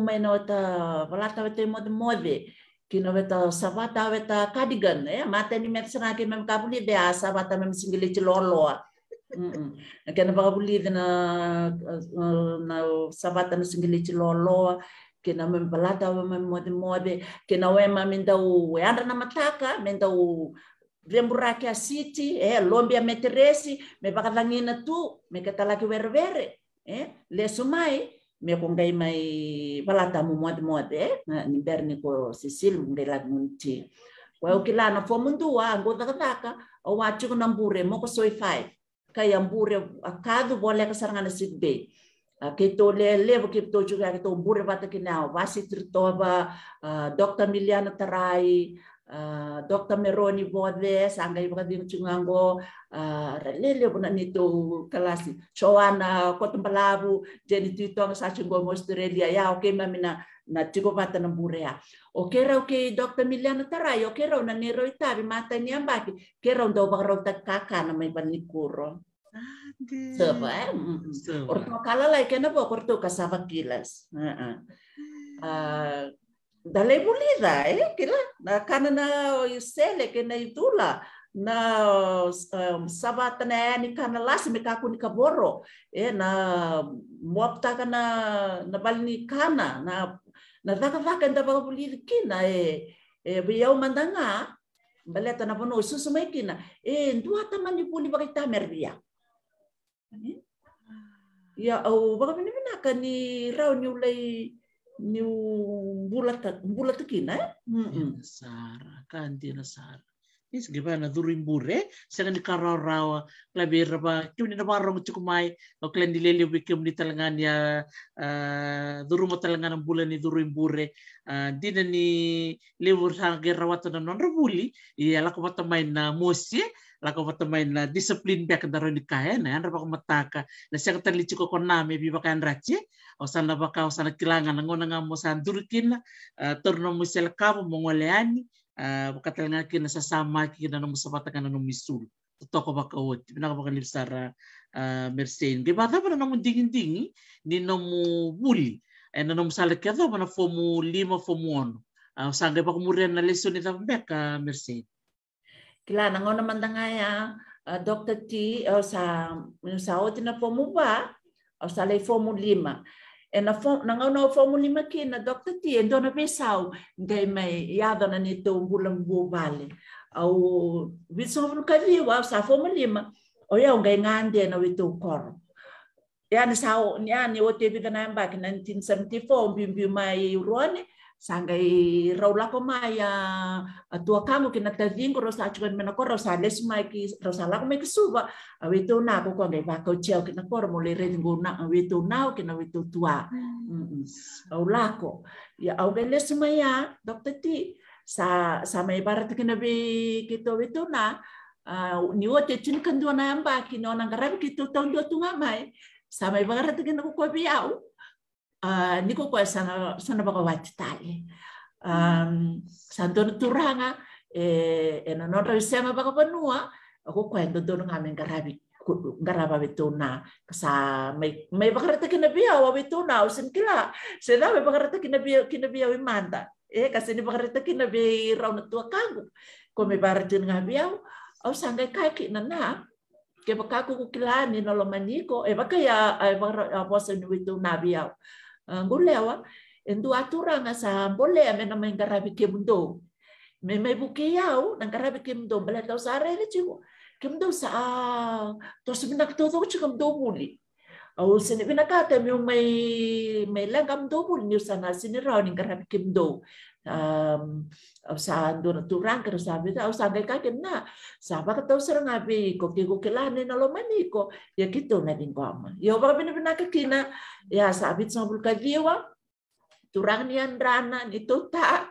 mai na ta balata te mod mode kino beta sabata beta cardigan eh mata ni met sana ki mem kabuli de ah, sabata mem singile chilolo na kena vaka buli na na uh, sabata mem singile chilolo kena mempelata wema mode mode kena wema menda u anda na mataka menda u rembu rake asiti eh lombi ameteresi mepakatangina tu mekatalaki werwere eh lesumai me ko ngai mai palata mu mode mode eh ni berni ko sisil ngai la munti kwa ukila na fo mundu wa ngoda kadaka o wa chiku nambure moko soifai kai ambure akadu bole kasarangana sit bay kito to le levo kito juga kito bure bata ke nau vasi tritoba Dokter miliana tarai ah, Dokter meroni bode sanga i kadi ding chungango ah, le le na ni kalasi choana ko malabu jeni tu to sa ya oke mamina na tiko bata na burea o oke ra oke dr miliana tarai Oke ra na nero itabi mata ni ambaki kera onda ndo rota kaka takaka na mai banikuro Soba, eh? Hmm. Orto kalalay ka na po, orto kasama kilas. Uh-uh. Uh, ah, dalay bulida, eh? Kila, na kana na yusele, eh, kina itula, na um, sabata na yani eh. kana lasi, mikaku ni kaboro, eh, na muapta ka na, na balini kana, na na dhaka-dhaka nda baka bulida kina, eh, eh, biyaw mandanga, baleta na bono, susumay kina, eh, nduwa tamani puli baka itamer biya ya au vakamene kani rau rao nio bulat nio mbola mbola mm sara na sara izy ge na duri mbure saga ni la labe raba kiuni na warong mai o klan ni lele wikem ya, eh, ni talangan ya duruma talangan bulan eh, ni durimbure dina ni lewur sang ge na non rabuli ya la ko matamai na eh, mosie lako nah, nah, nah, eh, eh, eh, matamay na disiplin biya kadaro ni kaya na yan rapa mataka na siya katalitsi ko konami biba kayan rachi o sana na baka o san na kilangan na unang mo sa durkin na uh, turno mo sila kamo mongoleani uh, katalanga kina sasama kina bata sapatakan na nung misul totoko baka wot pinakapakalip sara uh, mersein gibata pa na nung dingin-dingi ni nomu buli e na nomu salakya daw na fomu lima fomu ono Uh, sangga pa kumurian na lesson ita pembeka mersein kila nangon naman da nga ya uh, ah, Dr. T o sa sa oti na formu ba o sa lei formu lima e na fo na ngau no formu lima ki na Dr. T e dona vesau ngai mai ya dona ni to bulan bu vale au visovu kavi wa sa formu lima o ya ngai ngande na witu koro yani sao yani wote bidana mbaki 1974 mbimbi mai ruane sangai raula ko maya tua kamu kina tadin ro sa chuan mena ko sa les mai ki sa la ko mai suba we to na ko ko ngai ba ko cheo kina ko mo le we to na kina we tua mm. au la ko ya au ge les mai a ya, dokta ti sa sa mai barat kina be ki to we to na ni o te chin kan do na ba ki no na ngara ki to tong do tunga mai sa mai barat kina ko ko bi au uh, ah, nikoko sana sana vakavatyitali hmm. um, santoni turanga eh, eno eh, nodravisema vakavanua kukwenda tonu ngame ngaravi ngarava vetuna sa mai mai vakarata kina bia wa na usin kila seda mai vakarata kina bia kina bia we manda e kasi ni vakarata kina bia rau tua kangu ko me varata nga bia au oh, sangai kai ki na na ke bakaku ku kila ni nolomaniko e eh, vakaya ai vakara ah, bosa ano ni vetuna bia ngulewa endu aturanga sa bolle amena mengkarabi kemdo me me buke yau nang karabi kemdo bela tau sare le chigo kemdo sa to semina to to chigo kemdo buli au sene bina kata me me me langam do buli ni sana sini rau ning karabi kemdo sa dur turang kero sa bita au sa gai ka kena sa ba ka tau sera ngabi ko ki ko kela ne nalo mani ko ya kito na ding ko ama yo ba bina bina ka kina ya sabit bit sa bul ka diwa turang ni andrana ni tota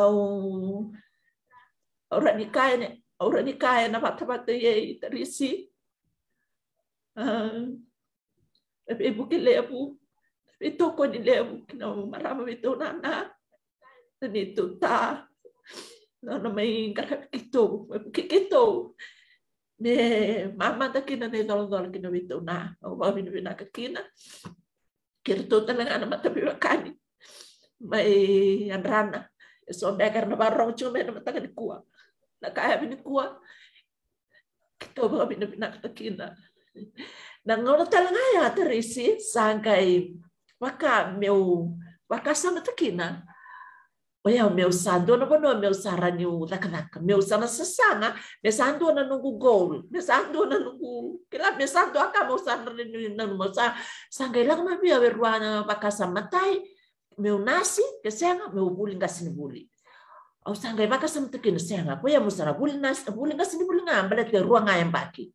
au ora ni kai ne ora na patapatu ye tarisi Eh, tapi bukit lebu tapi toko ni lebu kena marah marama itu nana dan itu ta no no mai garap itu bukit kito ne mama tak kena ne dalam-dalam kena itu na o ba binu bina kena kira kirtu tak ana mata biwa kani mai rana so begar na barong cuma, na tak kani kua nak kaya bini kua kita bawa binu bina kena. Nangona nah, ya terisi, sangkai eh? waka meu waka sama takina. Oya meu sando na bono meu sarani u lakanaka meu sana sasana me sando na nungu goal me sando na nungu kila me sando aka mo sarani na nungu sa sangkai lang na biya beruana waka sama tai meu nasi kesenga meu buli ngasini buli. Au sangkai waka sama takina senga koya mo sara buli nasi buli ngasini buli ngambala te ruanga embaki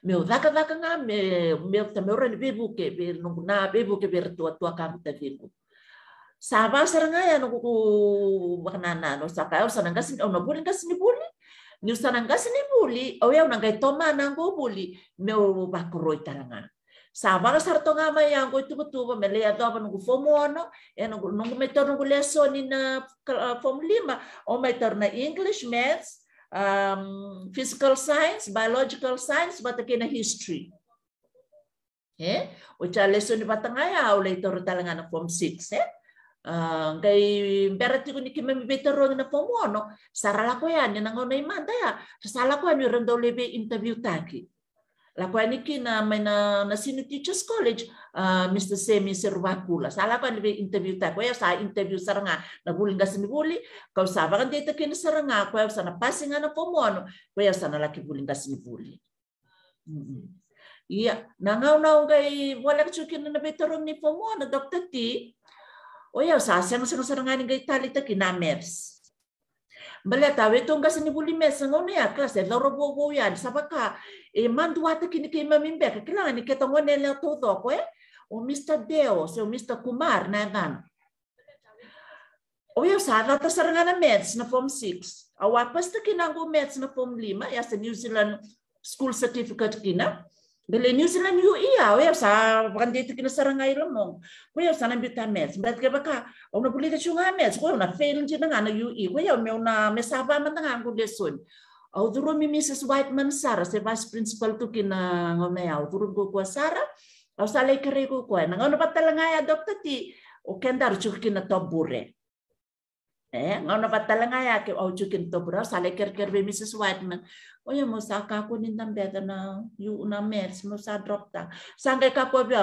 me o vaka vaka nga me me ta me ora bebu ke be nungu na bebu ke ber tua tua kam ta vinu saba saranga ya nungu ku na no saka o sananga sin ono buri e ngas ni buri ni sananga sin ni buri o ya unanga toma nango buri me o bakuroi taranga Sabara sartonga mai yang itu betul apa melea do apa nunggu fomo ano, ya nunggu nunggu meter nunggu lesson ina form lima, o meter na English, Maths, um, physical science, biological science, bata kina history. Eh? O cha lesson ni bata ngaya o later talaga na form 6. Eh? Uh, kay berati ko ni kima mibeta ron na pomono. Sarala ko yan, nangonay manda ya. Sasala ko yan, yung lebe interview taki lakuani kina maina na senior teachers college uh, ah, Mr. Semi Servakula sala pa ni interview ta ko sa interview saranga na buli nga sini buli mm-hmm. ka sa ba kan data kina saranga ko sa na passing na ano ko sa na laki buli nga sini buli iya na ngau na nga wala ko kina na betorom ni na Dr. T o ya sa sang sa saranga ni ga itali ta kina MERS Bale tawe tongga sini buli mesa ngone ya kelas ya loro bobo ya sabaka E manduata ki ni ke mamimbeka, ki langa ni ke tangone leo tōtoko e, o Mr. Deo, se o Mr. Kumar na ngana. O eu sa rata sarangana meds na form 6. awa apas ta ki nangu maths na form 5, ya sa New Zealand school certificate kina. Bele New Zealand yu iya, e, o eu sa wakandete kina sarangai lamong. Ko eu sa nambita maths, bet ke baka, o na pulita chunga maths, ko na fail nji na ngana yu i, e. ko eu meu na mesaba man na lesun. Auduro mi Mrs. Whiteman sara se vice principal tu kina uh, ngone au duro ko kwa sara au sale kere ko kwa na ngone patala ngai adopta ti o kendar chuk kina bure eh ngone patala ngai ya, ke au chuk kina au sale kere kere be Mrs. Whiteman o oh ya musa ka ko nindam be na yu na mers musa drop ta sange ka ko be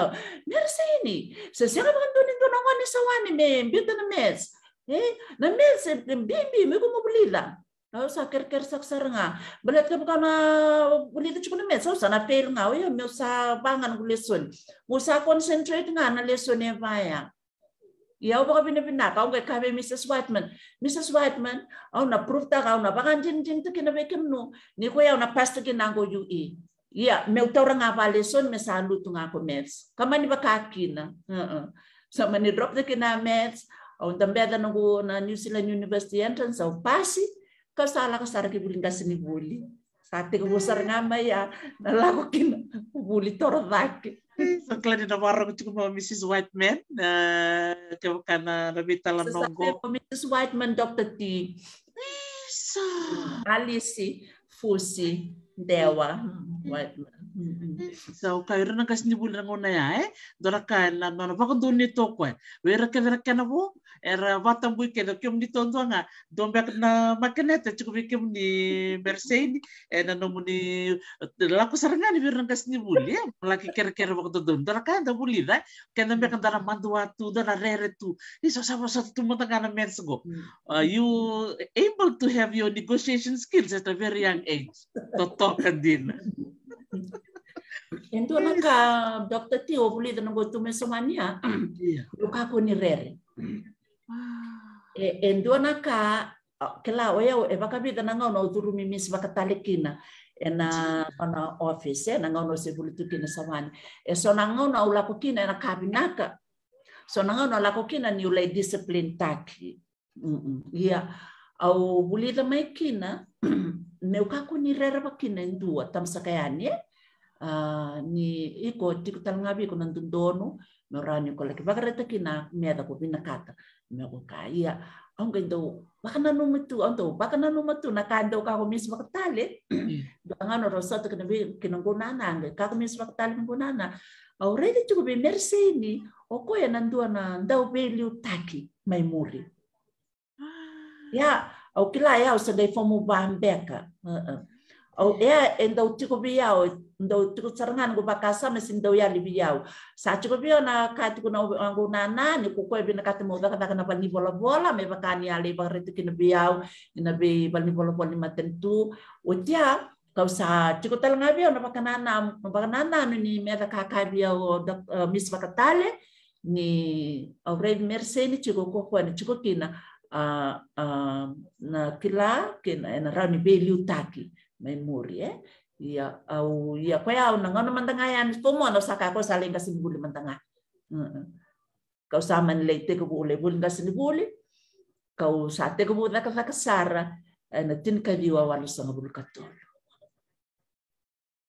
nerse ini se se ka bantu nindo ngone sawani me mbita na mers eh na mers bimbi me ko bulila Nossa, quer quer saksaranga. Belet kam kana bulit chukun me so sana fail nga ya mi sa bangan gu mu sa concentrate nga na lesson e vaya. Ya ba ka bina bina ka ngai ka be Mrs. Whiteman. Mrs. Whiteman, au na proof ta ka na bangan jin jin tu kina be nu Ni ko ya na pastor kina go yu e. Ya, me utora nga va lesson me sa lu tu nga ko meds. Kama ni ba ka kina. Uh drop ta kina meds. Au tambeda nungu na New Zealand University entrance au pasi kesalahan sarang kibulin kasini buli sate besar ngama ya kin buli torodak Sekolah di ko cukup Mrs. Whiteman, uh, karena lebih dalam nonggo. Mrs. Man, Dr. T. Bisa. Alisi, Fusi, Dewa, hmm, Whiteman. So kairo na kasi nibulan orang mana ya eh. Dora ka na na pa ko doon nito ko eh. Wera ka wera era watan bui eh, eh? ke kium ni tontonga dombe na te cukup kium ni bersein era nomu ni laku sarangan ni birna kas ni buli ya laki kere-kere waktu don dara kan da buli da kan dombe kan dara mandu watu dara rere tu ni so sama satu tu mata kana mens go you able to have your negotiation skills at a very young age and din Ento naka Dr. Tio puli tanong tu tumesomania. Luka ko ni Rere. Mm. e, e dua na ka ke la oia e vakavida na ngau na uturu mimisi vakatalikina e na pana office e na ngau na sevulutukina savani e so na ngau na ulakokina e na kavinaka so na ngau na ulakokina ni ulai discipline taki mm -mm. ia au vulida mai kina meu kako ni rera vakina e dua tamasakaiani e uh, ni iko tiko talangavi iko na dudonu me rani ko laki baka reta na me da ko bina kata me ko ka ia ang ka baka na numa tu ang to baka na numa tu na ka ka ko mis baka tale mm. baka no oh, rosa to kina kina go nana ang ka ko mis baka tale go nana already tu ko merse ni o ko ya ndua na ndau be liu taki mai muri ya au kila ya au sa dai fomu ba ambeka o oh, ya e ndau tiko biau cukup tiko gue go bakasa mesin sin ya li biau sa tiko biau na ka tiko na angu nana ni ko koe bina katemu da kada kana bali bola bola me bakani ali ba retu kina biau ina be bali bola bola lima matentu o oh, tia kau sa tiko tal biau na bakanana bakanana ni me da ka ka biau da eh, mis bakatale ni au oh, rei merseni tiko ko ko ni tiko kina ah, ah, na kila kina na rani be liu Eh? ya ia au ia ya, koe au na ngono mantangayan pomo no sakako saling kasi buli mantanga kau sama nilai te boleh buli ni buli kau sate kubu naka kasa sara eh, na tin ka diwa walu sanga buli katolo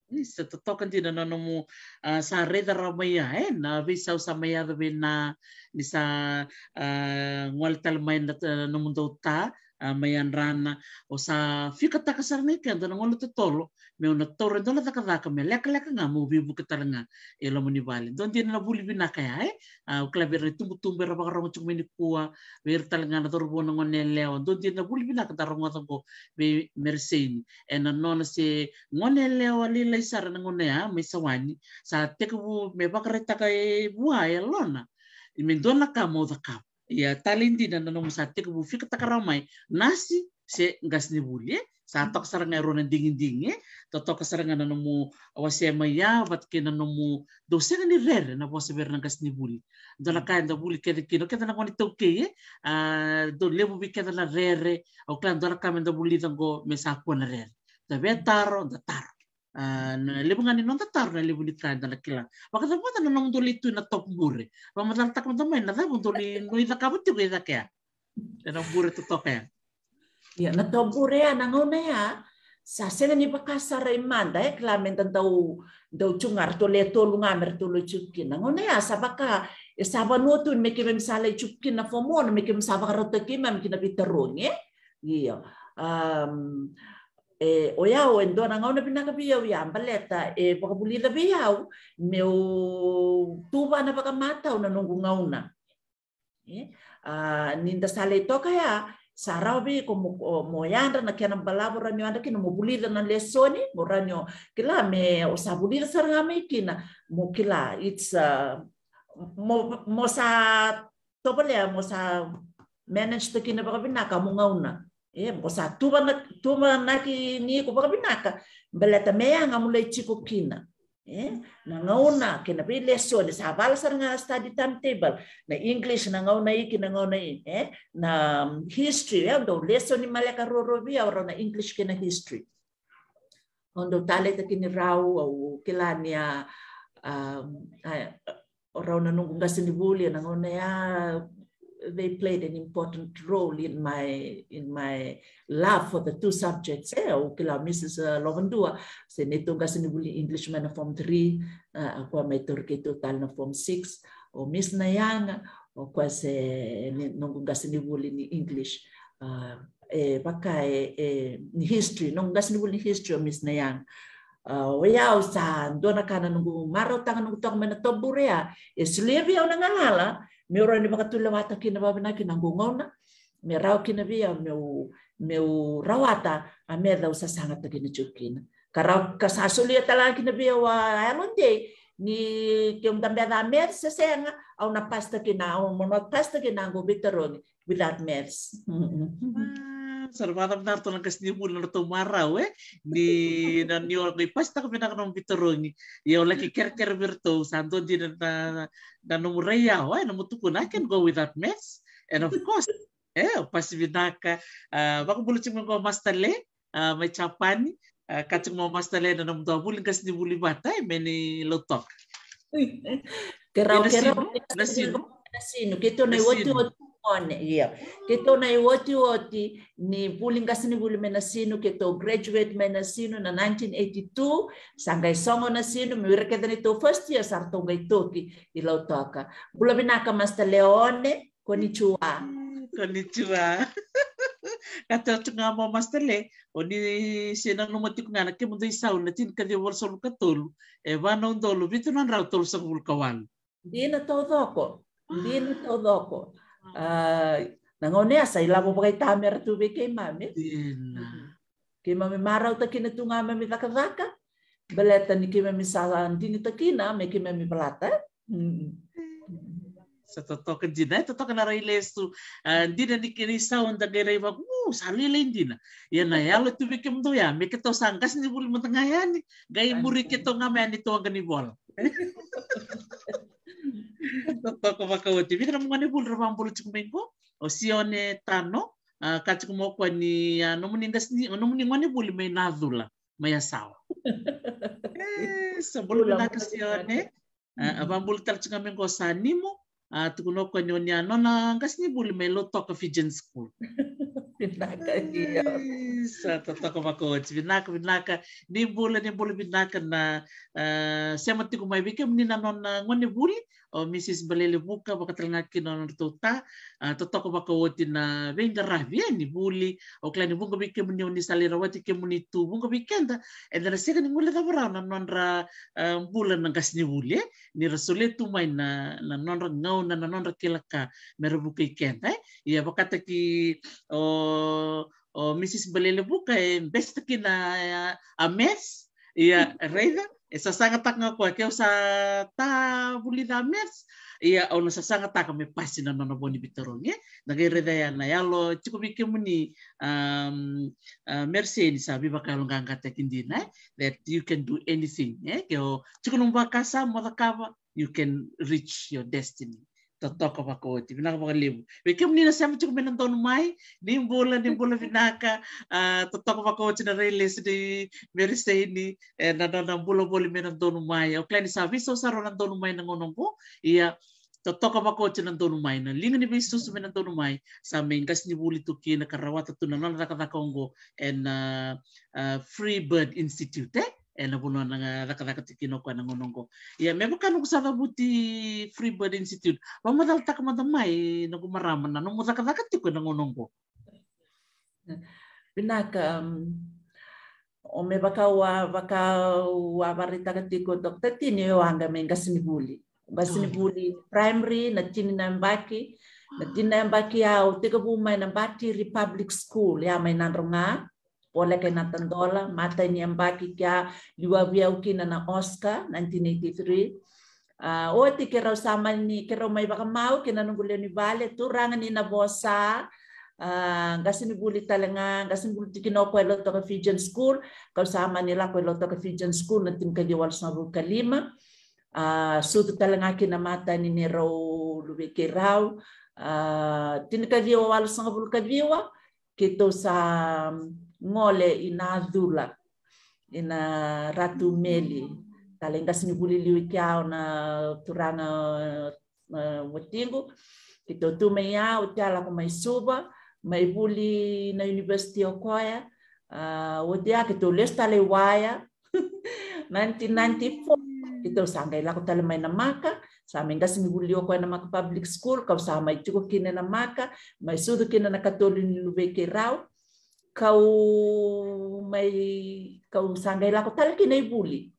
Nisa totokan tina nono mu ah, sa reda ya, na visa sa maya dove na nisa ah, ngwal talmain na nomundo ta rana, o sa fikataka saranike ana tana ngolo totolo me ona toro dola takacaka me leakalekaga mo vivuke talaga e lomoni vale do dia na vuli vinaka yae eh? o klavera e tumutumu era vakarongojukumeni kua veira talanga na torovona ngone lewa do dia na vuli vinaka tarogocago ve mereseini e na nona se ngone lewa lila i sara na ngone a mai sa teke vu me vakaretaka e bua e lona i me dona ka mo cakava ya talenti na nanong satik bu fik takaramay nasi se gas ni bulie sa tok saranga ro na dingin dingi totok saranga na nomu awase maya bat ke na nomu dose ni rer na wase ber na gas ni buli do la kain da buli ke ke no ke na koni to ke a do lebu bi ke na rere au klan do la kamen da buli dango me sa ko na rer da da taro Ah, nalebongan non tatar na lebon itra na lakila maka sa mata na nong tuli tu na top bure pa matartak mo tamay na sabon tuli no ita kabut tu kaya kaya na nong top ya ya na top bure ya na ngona ya sa sena ni pakasar imanda ya eh, klamen tau dau chungar to le to lunga mer to chukin na ngona ya sabaka e eh, saba no tu me kemem sale chukin na fomon me kem saba rotaki mem ya. iya um eh, o iau e dona ngau na pinaka pia ia baleta e poka puli la pia au tuba na paka mata una nungu ngau na eh a ah, ninda sale toka ya sarau bi ko mo yandra na kena balabora ni anda kina mo bulila na lesoni eh, mo ranyo kila me o sa bulila saranga me kina mo kila it's uh, mo mo sa tobale mo sa manage to kina baka binaka mo ngau na e iya, bosa tuba tuba naki ni ko baka binaka belata mea nga mulai chiku kina e na iya, ngauna kina bi lesson sa bala sar nga study timetable na english na ngauna iki na ngauna i e na history ya do lesson maleka roro bi ora na english kina history ondo tale ta kini rau au kilania um, ora na nungu ngasini buli na ngauna ya they played an important role in my in my love for the two subjects. Eh, okay lah, Mrs. Lovendua, sa nitong kasi English man form 3, uh, eh, ako may Turkey total na form six. Or Miss Nayanga. Or kasi nung kasi nibuli ni English, uh, eh, baka eh, eh, eh, ni history, nung sinibuli ni history o Miss Nayang, Uh, eh, waya usan, doon na kana nung maraw tangan nung tong manatoburea. Islivia o nangangala, me ora ni makatula wata kina wawina kina ngungona me rau kina via meu meu rawata a me dau sa sanga ta kina chukina kara ka sa sulia tala kina via wa ni ke um tambe da mer se senga a una pasta kina a un pasta kina go bitaroni without sarvaram to nartomaraw eh ni na New York ni pasta kami nakanom bitorong ya laki kerker virto santo di na na raya. wa na eh. mutukun na can go without mess and of course eh pasibinaka ah, bako bulu cimang ko mastale ah, may chapani ah, kacung mau mastale na nom tawu kasi di buli bata eh, meni lotok kerau eh, kerau nasino nasino kito na watu on ia ke tona e oti oti ni pulingkasi ni vulu mena sinu ke graduate mena sinu na 1982 sanga e songo na sinu mi wereke first year sar tonga i toki i lau toka bula vinaka masta leone konnichiwa konnichiwa kata tunga mo mastele oni sena no mati kunga na kemu dei sau na tin kadi wor sol katolu e va no ndolo vitu nan rau tol sa vulkawan dina to doko dina to doko Nangone mm. sa ilavo pakai tamer tu be ke mame ke mame marau takina tunga mami vakavaka beleta ni ke mame salandini takina me ke mame pelata sa toto ka dina eh, toto ka naray lesu dina ni kini sound dagay ray wag mo sali lain dina na yalo tu bikem do ya me keto sangkas ni bul matangayani eh. gay muri keto ngamen itu ang ganibol vakavakotivitra mongane volo ra vambolotsiko mengo sione tano katsiko mokwani nomuninga nomuningwane volo menadhula maya sawa sabolo menaka sione vambolo talatsika mengo sanimo tukunokwani oni anona ngasini volo melo toka fijen school vinaka hiyo sa totoko makochi vinaka vinaka ni bula ni bula vinaka na uh, sema tiku mai vike mni na nona, ngone buli Oh, Mrs. Balele Buka baka talanaki na tota ah, totoko baka wati na venga ravia ni buli o oh, klani bunga bike muni oni salira wati ke muni tu bunga bikenda and the second mule da bara na nonra bula ah, na gas ni buli eh? ni rasole tu mai na na nonra ngau na nonra kelaka merubuka ikenda eh? Iya, baka taki o oh, o Mrs. Balele Buka e eh, best kina a mes iya reida sasagataka keo sa ta tavulida mers ia ona sasagataka me pasi na nona boni bitoroge eh. nagaireceana na yalo tikuvikemuni um, uh, merseni sa vivakalongangatakidina eh? that you can do anything eh? keo tikunumvakasa modakava you can reach your destiny totoko pakoti pinaka pakalimu bekem nina sama cukup menonton mai nimbula nimbula pinaka uh, totoko pakoti na rilis di meriseini eh, na na bula boli menonton mai o klani sa so saro nonton mai na ngono po iya totoko pakoti nonton mai na linga ni bisu su menonton mai sa mengas ni buli tuki na karawata tunanala na kata kongo and free bird institute eh? ena vuno nanga dhakadhaka tikino kwa nanga nongo ya mebo kanu kusada buti bird Institute wa mo dal tak mada mai nangu marama na nongo dhakadhaka tiko nanga nongo binak um, o me baka wa baka wa barita katiko dokter tini yo hanga menga sinibuli basinibuli primary na tini na mbaki na tini na mbaki ya bu mai na mbati Republic School ya mai mainandronga Poleke Natandola, Mata Nyambaki Kya, Liwawiawki na Oscar, 1983. Uh, ah, o ti sama ni kero may baka mau kinanunggulo ni Vale turangan ni nabosa Uh, ah, gasinibuli talaga, gasinibuli ti kinokwelo to ka Fijian School, kausama nila kwelo to ka Fijian School na tim kaliwal sa kalima. Uh, ah, suto talaga kinamata ni ni ro Nero Lubeke Rao, uh, tinikaliwal sa bulkaliwa, kito sa um, ngole inahula ina ratu meli talaigasinivuliliu ikaona turanga watgu kittumaiata lak maisuva mai vuli na univesit okoyaa tia keto les taleiwayaalalemainamasamasiiamaapublic sl kau samaiikokinanamaka maisuu kina na katoliniluveikeirau kau mai kau sangai lako talaki na ibuli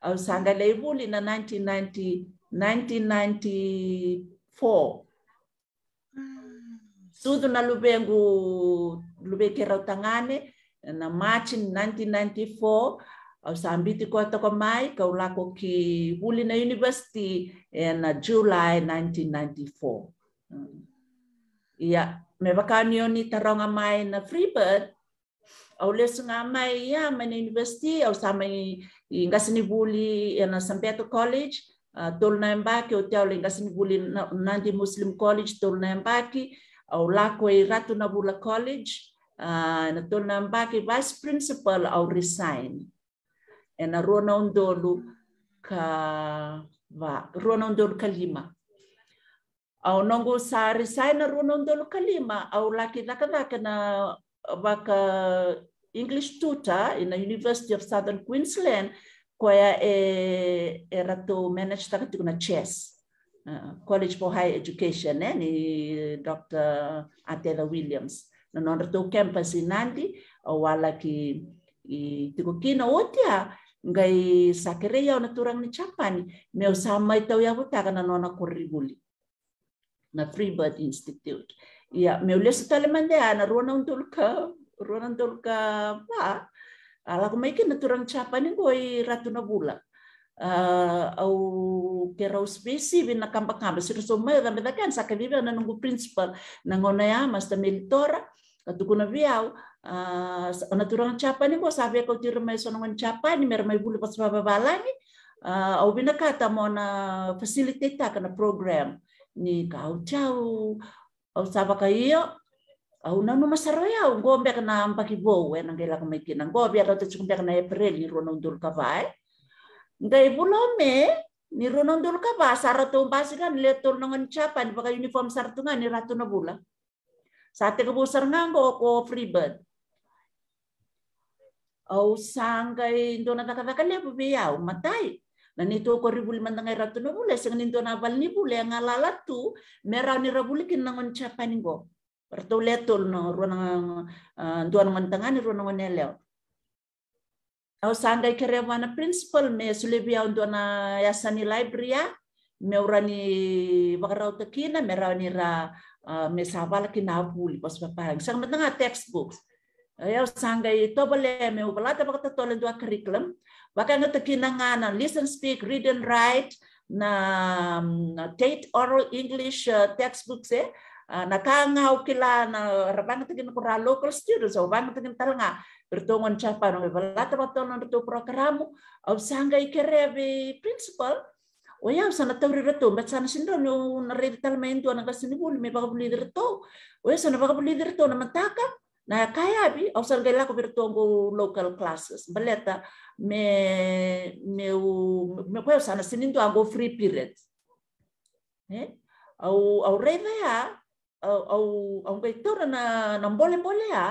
au sangai la ibuli na 1990 1994 sudu na lubengu lube kera utangane na March 1994 au sambiti kwa toko mai kau lako ki buli na university e, na July 1994 hmm. ia me vakanioni taronga mai na Freebird au le sunga ya mani university au sa mai ngasini buli ya na Sampeto College tol na mbaki o au le ngasini buli Nandi Muslim College tol na mbaki au lako ratu na bula college na tol na mbaki vice principal au resign e na rona undolu ka va rona undolu kalima au nongo sa resign na rona undolu kalima au laki na work a English tutor in the University of Southern Queensland kwaya e, e rato manage takati kuna CHESS uh, College for Higher Education eh, ni Dr. Atela Williams na non rato campus in Nandi wala ki i tiko kina otia ngai sakere ya na turang ni chapani me usama itau ya butaka na nona kuribuli na Freebird Institute ya, meu lesa tala mandea na ruana untul ka, ruana untul ka pa. Ala ko maike na chapa ni ko ratu na bula. Uh, au ke rau spesi bin na kamba kamba sir so mai da meda kan saka vive na nungu principal na ngona ya mas ta melitora katukuna viau uh, na turang chapa ni ko sabe ko tira mai so chapa ni mer mai bulu pas baba balani uh, au bina kata mo na facilitate ta kana program ni kau chau au sapa ka iyo au na no masaroia au go mbe kana mpaki bo e na ngela ka meki na go bia ka te chumbia kana april ni rono ndul ka vai ngai bulo me ni rono ndul ka ba sara to basi kan le to no chapa ni baka uniform sartunga ni ratu na bula te ka busar ngango ko free bird au sangai ndona ta ka ka le bu bia matai Na to ko ribul mandanga ratu no bule sing nindo na bal ni bule ngalala tu mera ni kin nangon go. no ruang duan eh, mantangani ruang ngoneleo. Au sanga kere wana principal me sulebi au duana library ya. me urani bakarau tekina me ra eh, me savala kinabuli pas papang. Sang mantanga textbooks. Eu sangai to me ubala bakata tolen dua curriculum Baka nga na listen, speak, read and write, um, na TATE Oral English uh, textbooks eh, uh, nakangaw kila na rabang tingin ko local students o bang tingin talaga bertungon cha pa no wala ta ba tonon to programo au sanga ikerebe principal o ya sa na tawri rato met sindro no na rin talmento na kasini bul me ba bul dirto o ya sa na ba bul dirto na kaya bi ausal gai lako vir tongo local classes baleta ah, me me u me kweo sana sinindo ango free period eh au au reva ya au au au gai tora na na mbole mbole ya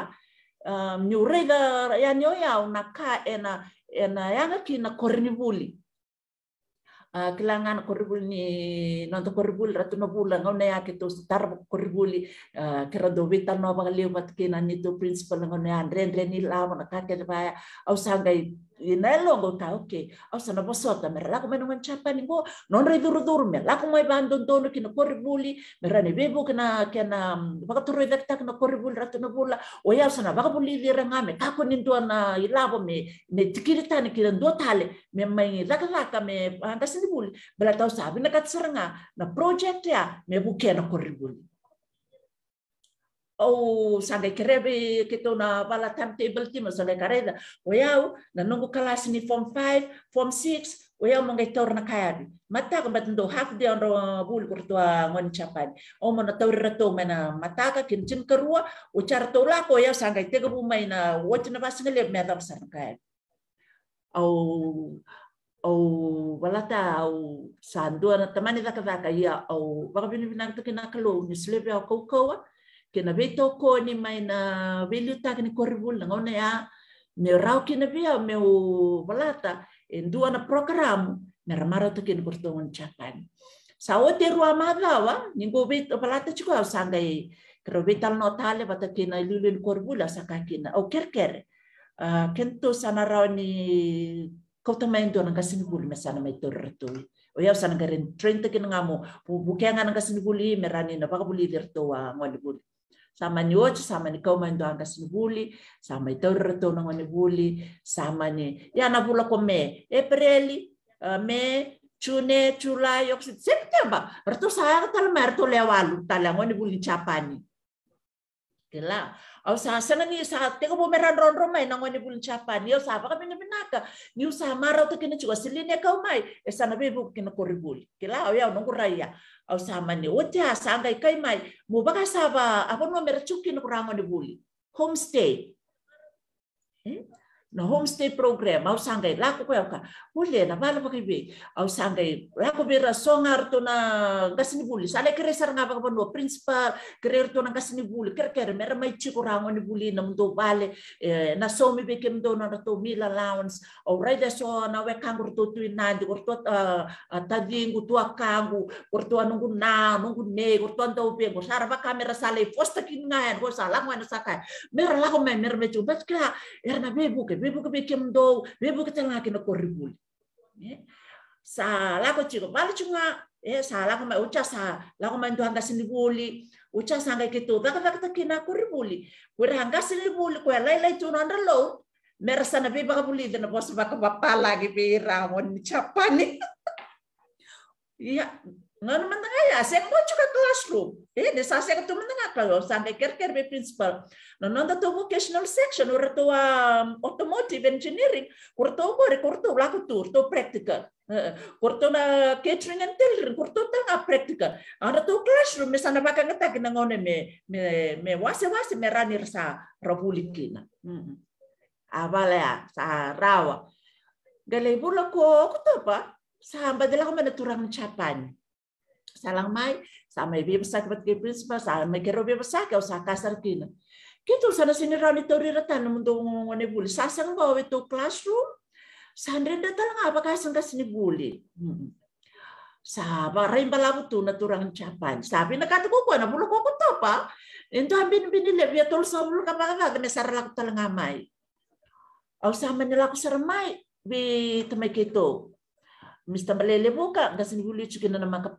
uh, ah, mi reva ya nyo una ka ena ena yanga kina korinivuli Ah, kelangan korbulni nonto korbul ratu no bula ngau ne kito to star korbuli ah, kera do vital no bang liu bat kina nito to principal ngau ne ren ren ni la mon ka ba au sangai inello go tau, oke au sana posota mera la come non chapa ni bo non re duru duru mera la come bando dono che no corre mera ne bevo che na mm, baka e no corre bulli o ya sana baka buli di ranga me ka ko na me ne tikiri tani che ndo tale me mai la me anda sini buli bela tau sabi na na project ya me buke korribuli. او سانغ كريبي كتونا بالا تايم تيبل تي مسولا كاريدا وياو نانونغو كلاس ني form 5 form 6 Oya mongai tor na kayari. Mata ka batin do hak dia ro bul kurtua ngon chapan. O mona tor rato mena mata ka kincin karua, o char tola ko ya sangai te gabu mai na wot na bas ngale me dam san kayari. Au au ta, au sandua na tamani da kada iya, ya au wagabini binang tukina kalo ni slebe au kau kena be toko ni mai na veluta kena korvul na ngone ya me rau kena be me u balata en dua na program me ramara to kena kortongon chakan sa o te rua madawa ningo be balata chuko au e kero be tal no tale bata kena lulun saka kena o kerker kento rau ni kau tamai ndo nang kasini bulu mesana mai tortoi o ia usana garen 30 kena ngamo bukenga nang kasini merani na baka bulu dirtoa ngoni sama ohatry samany kao mandoanga sy ny voly samay taorara taona ho any voly samany ya iana volako me eprely eh, me june julai oksy septemba rato sahara talamay rato leo ya alu taliango any voly tsapany de la Aku sa sana ni sa te ko meran ron ron mai nangoni bulun chapa ni sa pa kami ni naka ni sa mara to kena chua siline ka mai e sana be kena koribul buli kila au ya nongo raya au sa mani o te asanga kai mai mo baka sa ba apo no mer chuki no ramo ni buli homestay hmm? na homestay program au sangai lako koe auka ule na vala pakibe au sangai lako bera songa arto na gasini buli sale kere ngapa baka no principal kere arto na gasini buli kere kere mera mai chiko rango ni buli na mdo vale na somi beke mdo na to meal allowance au da so na we kangur to tu na ndi korto tadingu tu akangu korto anungu na nungu ne korto tau be kurto sara baka kamera sale fosta kinga kurto sa sala ngwana sakai mera lako mai mera mechu batka erna be buke ribu kebikin kem do ribu ke tanga ke sa la ko chigo bal chunga e sa la ko ma ucha sa la ko ma ndo anga sinibuli ucha sa nga ke to da ka ta kina koribuli ko ranga sinibuli ko la la chuno under load mera sana be buli, puli bos lagi be ramon chapani ya ngan menengah ya, saya mau juga classroom. Eh, di sasa saya ketemu menengah kalau sampai kerker be principal. Nonon tentu vocational section, urtua automotive engineering, urtua umur, urtua laku tur, urtua practical. Kurto na catering and tailoring, kurto tengah practical. ada tu classroom misalnya baka ngata kina ngone me me me wase wase me ranir sa republikina. Abala ya sa rawa. Galay bulo ko ko to pa sa hamba mana turang capan salang mai, sama mai besa kebet ke principal, sama mai robi besa ke usaha kasar kina. Kito sana sini rani tori ratan mundong ngone buli, sa sang bawa itu classroom, sandren datal nga apa kasang kasini buli. Saba rain balabu tu na turang capan. Sabi na katuko ko na bulu ko ko topa. Ento bini lebi ya tol sa bulo ka baga baga mesar lang talaga mai. Au sama nila ko bi tamay kito. Mr. Malele buka gasin buli chikin na naman ka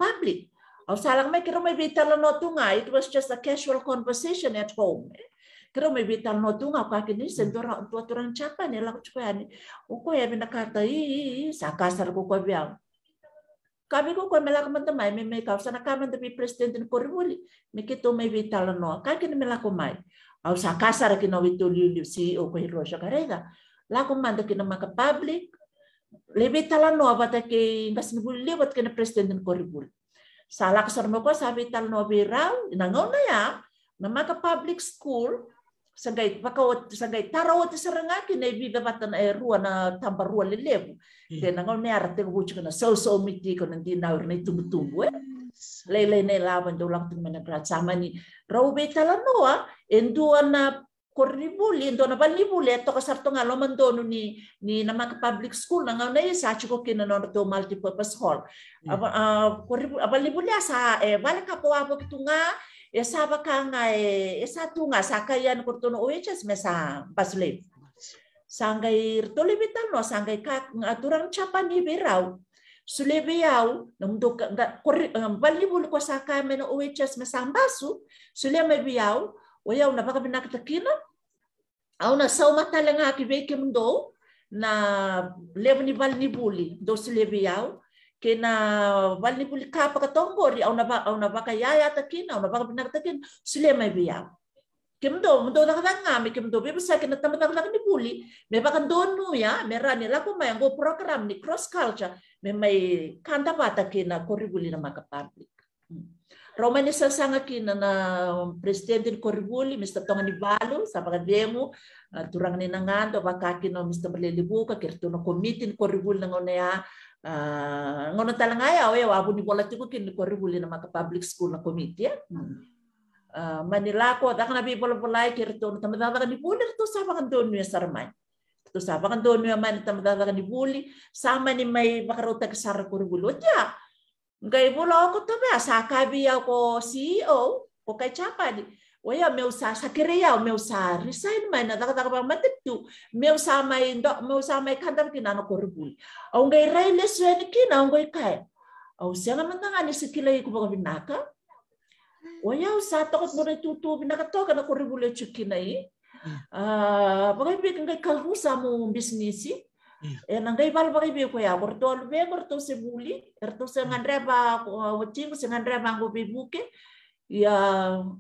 avsalag mai kireo mahita lanao tonga it was just a casual conversation at home eh. kireo mahita lanao tonga akakinizy zay mm. ntoatorany tsapany alakotsikoany eh, ya avy karta i zakasara ko avy ao kami koko melako mantamai memei kausana kami tapi presiden ni koribuli mikito mahita lanao akakiny melak mai au zakasara kinao itolioliu ceo ko sa karega lako manda kina maka public lebe talanao avatake buli lewat na presiden ni koribuli Salakasar mo ko, sabi tal noviraw, nangaw na ya, na maka public school, sagay pakawat sagay tarawat sa ranga kinay biba ay ruwa na tamba ruwa lelebu hmm. de nangaw me arte ko bucho na so so miti ko nandi na eh. na tumutumbu eh lele ne lawan do lang tumana grat sama ni raube talanoa ah. endo na korribuli do na balibuli to kasarto nga lo mandono ni ni na maka public school na nga na isa chiko kinano do multipurpose hall mm. ah, korribuli balibuli sa e eh, bala ka po apo tunga e eh, saba ka nga e eh, esa tunga sa kayan kurtono OHS me sa baslev sangai tolibital no sangay ka aturang chapa ni berau sulebeau namdo ka balibuli ah, ko sa kamen OHS me sa basu sulebeau Oia una baka binaka au na sau matalenga ki veke na leva ni ni buli, dosi se kena iau, ke na ni buli kapa ka tombori, auna baka, auna baka yaya takina, auna baka binaka takina, se leva mai iau. Ke mdo, mdo na kada ngami, sa ni buli, me baka donu ya, me rani lako mai program ni cross culture, me mai kanta pata ke na koribuli na maka public. Hmm. Roma nessa sanga ki na na um, presidente do Corvuli, Mr. Tonganivalo, sa mga demo, uh, turang ni nangando, baka ki Mr. Malilibuka, kirto na committee ni Corvuli na ngone ya, uh, ah, ngone talanga ya, o oh, ya, eh, ni bola tiko ki ni Corvuli na maka public school na committee. Ya. Eh. Hmm. Uh, Manila ko, at ako nabi bola-bolay, kirto no tamadadaga ni Bulir to sa mga doon niya sarmay. Ito sa mga doon niya man tamadadaga ni Buli, sama ni may makarotag sa Corvuli. O ngai bulo ko to be asaka bia ko CEO ko kai di. Waya meu sa sa kereia ya, meu sa resign mai na daga daga mate tu meu sa mai ndo meu sa mai ki na no korbul au ngai rai le suen kina au ngai kai au senga mantanga ni sikila i kuboga binaka waya usa sa tokot bore tutu binaka toka na korbul e chukina i ah ngai bi ngai kalhusa mo bisnisi nangai bal bagi bi ko ya bortol be borto se buli erto se ngandre ba wacing se ngandre ba go buke ya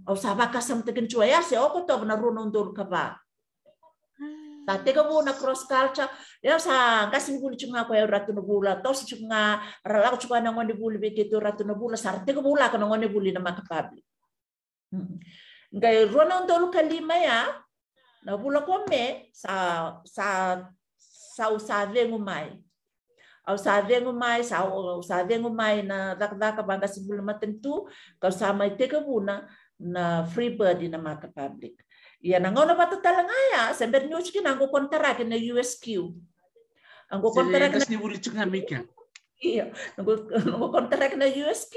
au saba kasam teken chua ya se oko to na runo ndur hmm. ka ba ta te ko na cross culture ya sa kasim buli chunga ko ya ratu na bula to se chunga rala ko chunga na ngone buli be ke to ratu na bula sar te ko bula ka na ngone buli na makapabli ngai runo ndur ka lima ya na bula ko sa sa sa o savengo mai. Au savengo mai, sa usave savengo mai na dakdaka banga sibula matentu, ka sa mai teka vuna na free ya, na Maka Public. Ia na ngona matatala ngaya, sember nyuchki na ngo kontarak na USQ. Anggo kontarak na... na mikya. Iya, ngo na USQ,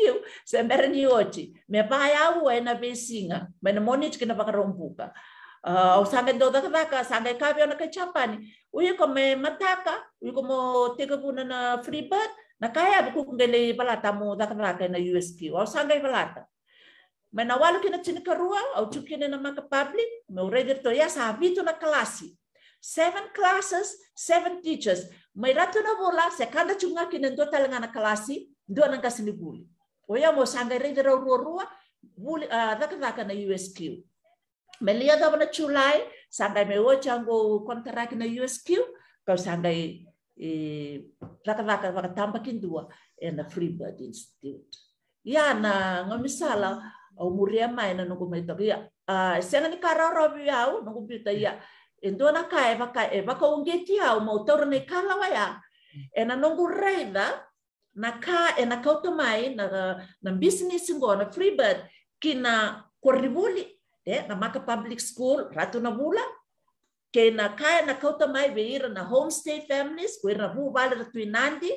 sember ni ochi. Me paya uwe na besinga, me na monichki na pakarombuka uh, sange doda kadaka sange kabe ona kecapani uye ko me mataka uye kome mo tega puna na free bird na kaya buku kungele balata mo da kadaka na USQ au sange balata Mena walu kina chini karua au chukine na maka public me urede to ya sa na klasi seven classes seven teachers mai ratu na bola se kada chunga kina ndo talanga na klasi ndo na kasini buli oya mo sange rede rua rua buli uh, ah, daka daka na USQ Melihat apa nak culai, sandai mewo chango kontrak na USQ, kau sampai raka e, vaka raka tampakin dua free Freebird Institute. Ya na ngamisala au muria mai na nungu mai tokia. sena ni kara robi au nungu pita ya. Endo na kai e va e va kau ngeti au mau ne kala wa ya. Ena nungu reida na ka ena kau tamai na na business free Freebird kina korribuli Eh, na makapublic schul ratu na vula kei na kaya na kauta mai vei ira na homestate families ko ira na vuvale ratuinadi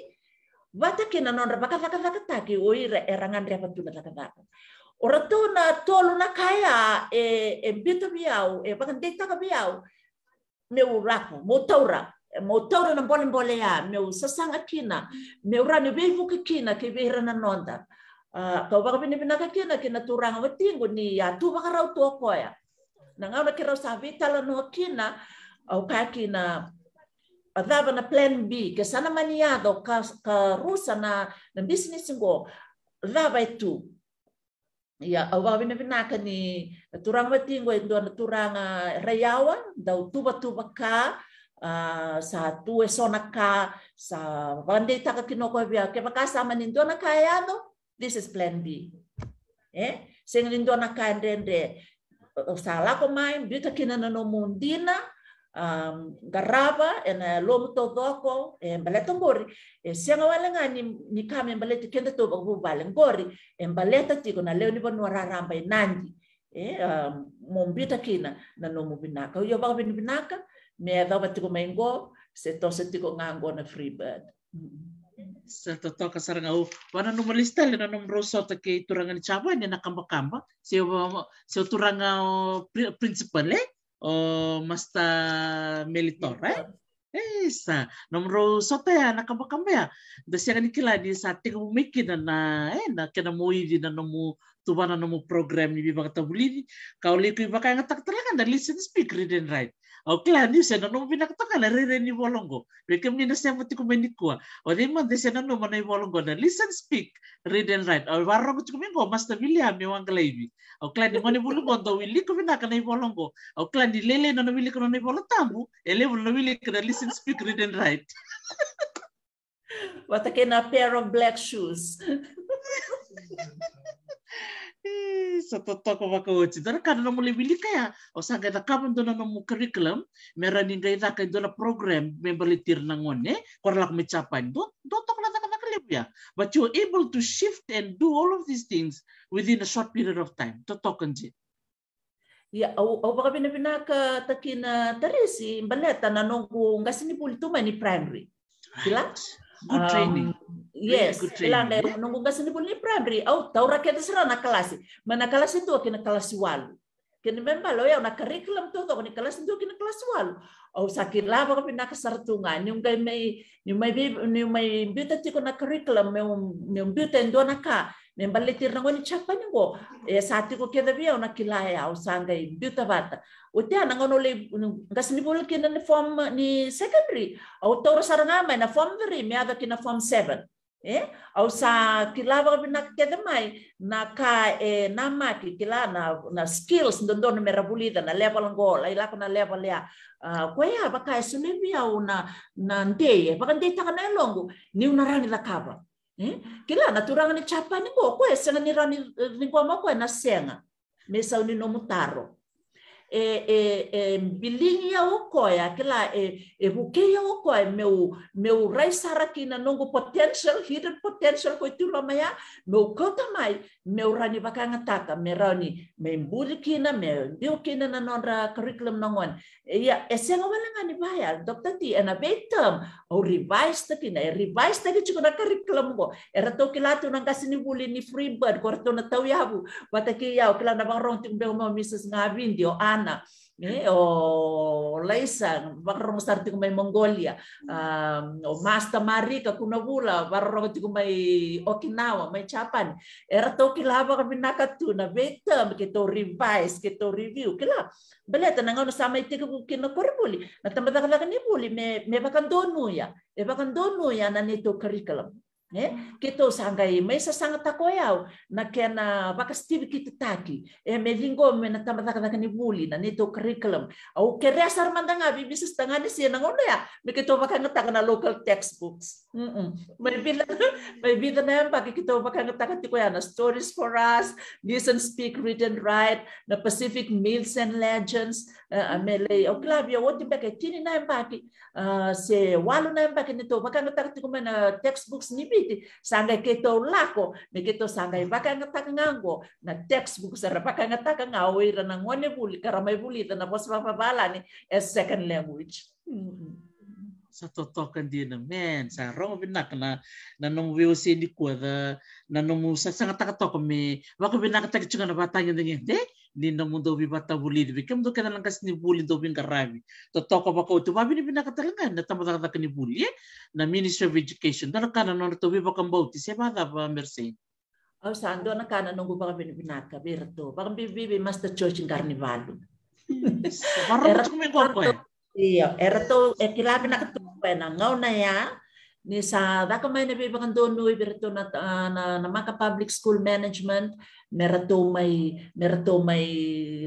vata ki na nodra vakacakacakataki o ira era gadreva tu na cakacaka o ratou na tolu na ka ya ee bito vi au e vakadeitaka vei au meu raka mou taura mou taura na bolebole ya meu sasaga kina meu rani veivuki kina kei vei ira na noda Ah, kawaka pinipinaka kina kina turang wati ni ya tu baka rau tu ko ya nanga na kira sabi tala no kina au ka kina adaba na plan B ke sana maniado ka ka rusa na na business ngo adaba itu ya au ba pinipinaka ni turang wati ngo indo na turang ah, rayawa dau tuba tuba ka Uh, sa tuwe sona ka sa wande taka kinoko bia ke baka sa manindona ka no This is plan B. Eh? Sing lindo na kandende sala ko mai bita kina na no mundina um, garaba ena uh, lomu to doko e baleta ngori e eh, senga wala ngani ni kame baleta kenda to bagu bale ngori e baleta tiko na leo ni bonu raramba e nandi e um, mombita kina na no mubinaka yo ba binaka me da batiko mengo se to se tiko ngango na freebird mm -hmm. sa toto kasarangau wana numalista lena numeroso take turanga ni chapa ni nakamba-kamba si sio turanga principal eh o masta melitor eh Esa, nomro sote ya nakamba kamba ya. Dasiaga ni kila di sate kamu mikir na na eh na kena mui di na nomu tubana nomu program ni bibang tabuli kau lihat bibang kaya ngatak telakan dari listen speaker dan right o clani se non vinakataka la ni volongo veke minasiamotikumenikua o oh, deimonte se nanu ni volongo na listen speak read and write o oh, varorogo tikumingo oh, masta viliami wangalaivi o clani moni vulungo do wiliku vinaka nai volongo o clani lele nono wiliku ni volo tabu e eh, levu nono wiliku na listen speak read and write a pair of black shoes satataoko vakaotsy darakadana molevilika ya dona mandona nomo oh, curriculum miaranindraitaka idona programme membalitirinangone eh? koralako mecapani dotoko latakavaka levu ya but you're able to shift and do all of these things within a short period of time totokonje ya au vakavinavina takina tarisi mbaleta nanongo ngasinipuli tuma ni primary right. Good training. yes, good training. Ela é não gosta de primary. Au, tau que será na classe, mas na classe do kelas na classe wal. Que nem na curriculum tu na classe do que na classe wal. Au sakit lava kami na kasartunga, nem gai mai, nem mai nem mai buta tiko na curriculum, nem nem buta endo na ka. ne balle tirna ngoni chapani ngo e eh, sati ko keda bia ona kilai au sanga i biuta bata o te ana ngono le ngas ni bol kina ni form ni secondary au toro saranga mai na form 3 me ada kina form 7 eh au sa kilava bina keda mai na ka e na maki kila na na skills ndondo ni merabulida na level ngo la ila na level ya ah, ko ya baka sunu bia una na ndeye baka ndeye tanga na longo ni una rani la Hmm? kila na turanga ni chapani ko kwesanga ni rani eh, ni kwama kwena senga mesa ni nomutaro E, e, e ya yau koya kila buke yau koya meu meu rai kina nongo potential hidden potential ko itu lama ya meu kota mai meu rani bakanga tata me rani me mburi kina me bio kina na nonra curriculum nangon ya esenga wala ngani baya dokter ti ena betem o revise ta kina revise ta kichu na curriculum ko era to kila tu nang buli ni free bird ko to na tau ya bu bataki yau kila na bang rong timbe mo mrs ngabin dio an Astana, eh, o Laisan, baka mostrar ti kumay Mongolia, um, o Masta Marika, Kunabula, baka ti kumay Okinawa, may Japan. Era to kilaba kami nakatuna, betam, kito revise, kito review, kila. Baleta, na ano sama iti kinakoribuli, natamadakalakan ni Buli, me, me bakandon mo ya, e bakan mo ya na nito curriculum. Né? Kito sangai me sa sanga takoyau na kena vakastivi kititaki e me vingo me na tamataka na buli na nito curriculum au kerea sarmandanga bi bisa stangani si na ngone ya me kito vakangataka na local textbooks mm -mm. me bila me bila na empa kito vakangataka tiko ya na stories for us listen speak read and write na Pacific myths and legends Eh, o au o wote mpaka itini na mpaki se walu naye mpaki ni tou vakangataki tikumena textbooks ni viti sanga ke lako me ke tou sanga i vakangataka ngango na textbooks ra vakangataka ngao ira na ngone vuli kara mai vulita na vosi ni as second language mm-hmm. sa totokan dia na men sa rong binak na na nong weo se di kuada na nong sa sanga taka toko me wako binak taka chunga na batang yung ninda mundo bi bata buli bi kem do kana langkas ni buli do bin karabi to toko bako to babi ni bina katalanga na tamba buli eh? na ministry of education dala kana non to bi bakam bauti se ba da ba merse au oh, sando na kana nongu baka bin bina ka bi bi master church in carnival Barang tu Iya, era to e eh, kila bina ketumpa eh? na ngau na ya ni sa daka may nabibangan doon nui berto na, na, na, na maka public school management meratu may meratu may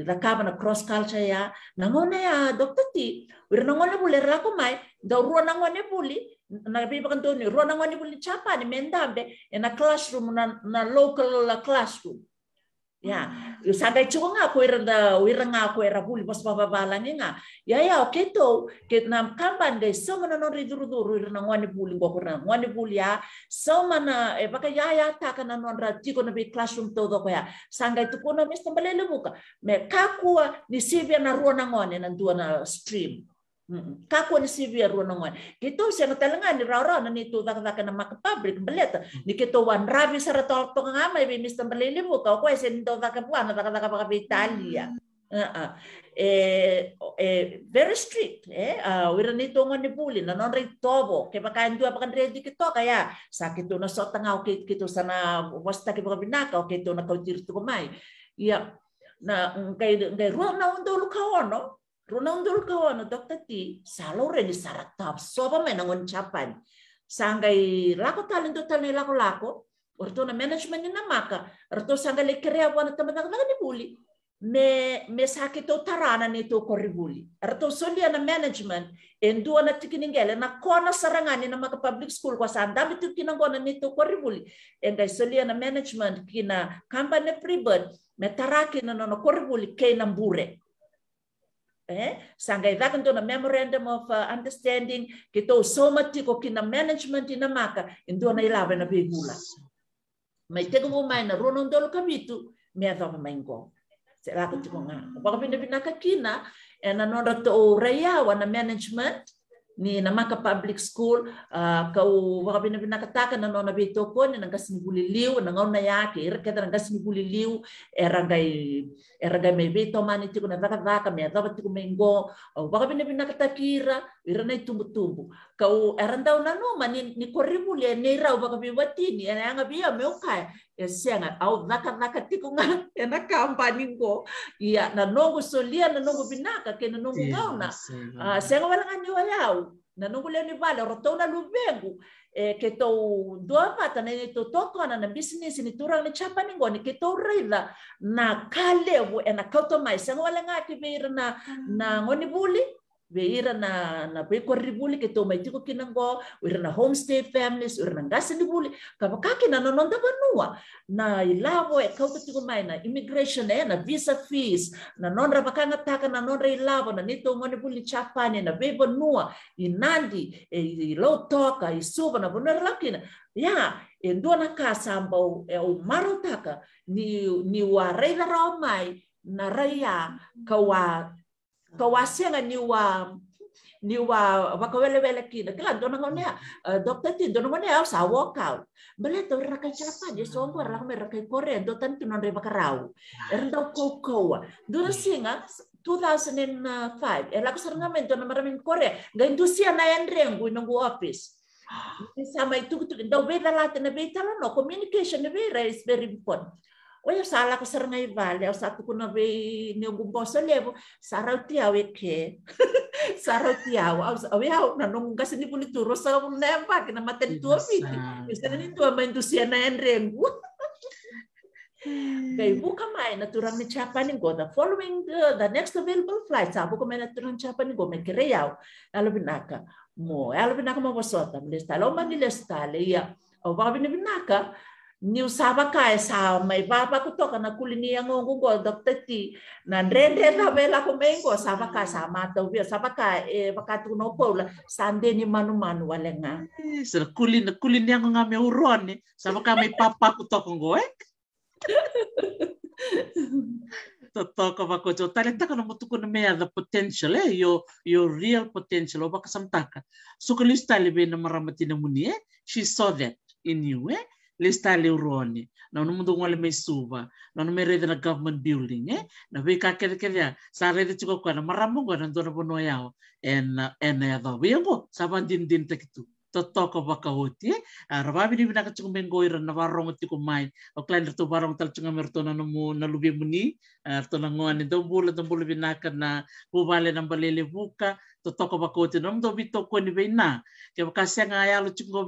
rakaba na cross culture ya nangone ya dokter ti wir nangone bule rako mai da ruwa nangona buli na bi bakan to ni ruwa nangona buli chapa ni mendambe na classroom na, na local la classroom Ya, sanga chunga nga ko irda wiranga ko era bul bos baba balani nga. Ya ya oke to ke nam kamban de so mana no riduru duru irna ngwani bul ngo ko na ngwani bul ya so mana e baka ya ya ta kana no ra tiko na be classroom to do ko ya. Sanga itu ko na mesta balele buka. Me kakua ni sibia na ruana ngone na dua na stream. Kako ni Sivir runongon. Gitu siya nga talaga ni Rara na nito vak na makapabrik belet. Ni wan rabi sa ratol to nga may bimis na malilimu ka ko eh, siya nito vak buwan na vak vak Italia. Ah, ah. eh, eh, very strict eh uh, wira nito nga ni bully na non tobo kaya makain dua pakan ready kito kaya sakit to na sa tangaw kito sa na wasta kaya binakaw kito na kautir to kumay yeah na mm, kay kay ruang na undo lukaw no runangdol ka ano Dr. T, salo rin saratap, soba may nangon chapan. Sangay lako talento tal ni lako lako, orto na management ni namaka, orto sangay lekreya wana ano, tamadang laga ni buli. Me, me sakit o tarana nito koribuli. Orto solia na management, endua na tikiningele, na kona sarangani na maka public school kwa saan, dami tu kinangona nito koribuli. Engay solia na management kina company private, metaraki na nono koribuli kay nambure. Eh? sangai zakon kan to na memorandum of uh, understanding kito soma tiko kina management ina maka indo na ilave na begula mai teko mo mai na rono ndolo kabitu me adoma maingo se la ko tiko nga ko ko pina pina ka kina ena nonda to o reya na management ni namaka public school uh, ah, kau waka pina pina kataka na nona be toko ni nanga liu, na ngona yake ira kata nanga liu, era gai era gai mebe to mani tiku na vaka vaka me vaka tiku mengo ah, waka pina katakira ira na tumbu tumbu kau era ndau na no mani ni koribu le ne ira waka be watini anga bia meukai yasianga kan? au ya, naka naka tikunga e na company ko ah, ia na nongo solia na nongo binaka ke na nongo ngauna a senga wala ngani wayau na nongo le ni vale roto na lubengu e eh, ke to doa mata na ni to toko na na business ni turang ni chapa ni ngoni ke to rila na kalevu e eh, na kauto mai senga wala ngati beira na na ngoni buli we na na be ko ribuli ke toma itiko kinango we na homestay families we ira na ngasi ribuli kaba kake na nononda banua na ilavo e kauta tiko mai na immigration e na visa fees na nonra bakanga taka na nonra ilavo na nito ngone buli chapane na be banua i nandi e i low toka i suva na banua lakina ya e ndua na kasa ambao e o maro taka ni ni wa reira mai na raya kawa ka niwa niwa wakawele wele kina kila dona ngonia eh, dokter tin, dona ngonia ya sa walk out bele to rakai chapa dia songo ra me rakai Korea, do tan tu non reba karau er do kokoa dona singa 2005 ela ko sarngamento na maramin kore ga industria na enrengu nungu office sama itu tu do beda latena be no communication be is very important Oya salah ko sarang ay vale, o sato ko be ni ubong boso levo, saraw tiaw eke. saraw tiaw, aw yaw, na nung kasi ni pulituro sa kong neva, kina maten tua piti. Isa na ni tua maindusya na yan rengu. Hmm. Kay buka mai naturang ni chapa go the following the, the next available flight sa buka mai naturang chapa ni go me kreyaw alabinaka mo alabinaka mo wasota mlestala o manilestala ya o ba binaka niu sava ka sa mai baba ku toka na kulini ya ngongu go dokter ti na rende na vela ku mengo saba ka mm. sa mata vi saba ka e vakatu no paula sande ni manu manu walenga sir kulini kulini ya ngonga me uroni saba ka mai papa ku toka ngo e eh? totoko vakojo taletaka na mea ya the potential eh yo yo real potential o baka samtaka so kalisu be na maramati na muni eh she saw that in you eh le style urone na no mundo ngwa le mesuba na no merede na government building eh na ve ka kere kere ya sa rede tiko kwa na maramu ngwa na ndona bono yao en en ya do wengo sa van din din takitu totoko bakawuti rababi ni binaka chung ben goira na varong ti kumai o klein to varong tal chunga amer tona nomu na lubi muni to na ngone ni na buvale na mbalele buka totoko vakahuti no do bito ko ni bena ke bakasya nga ya lo chung go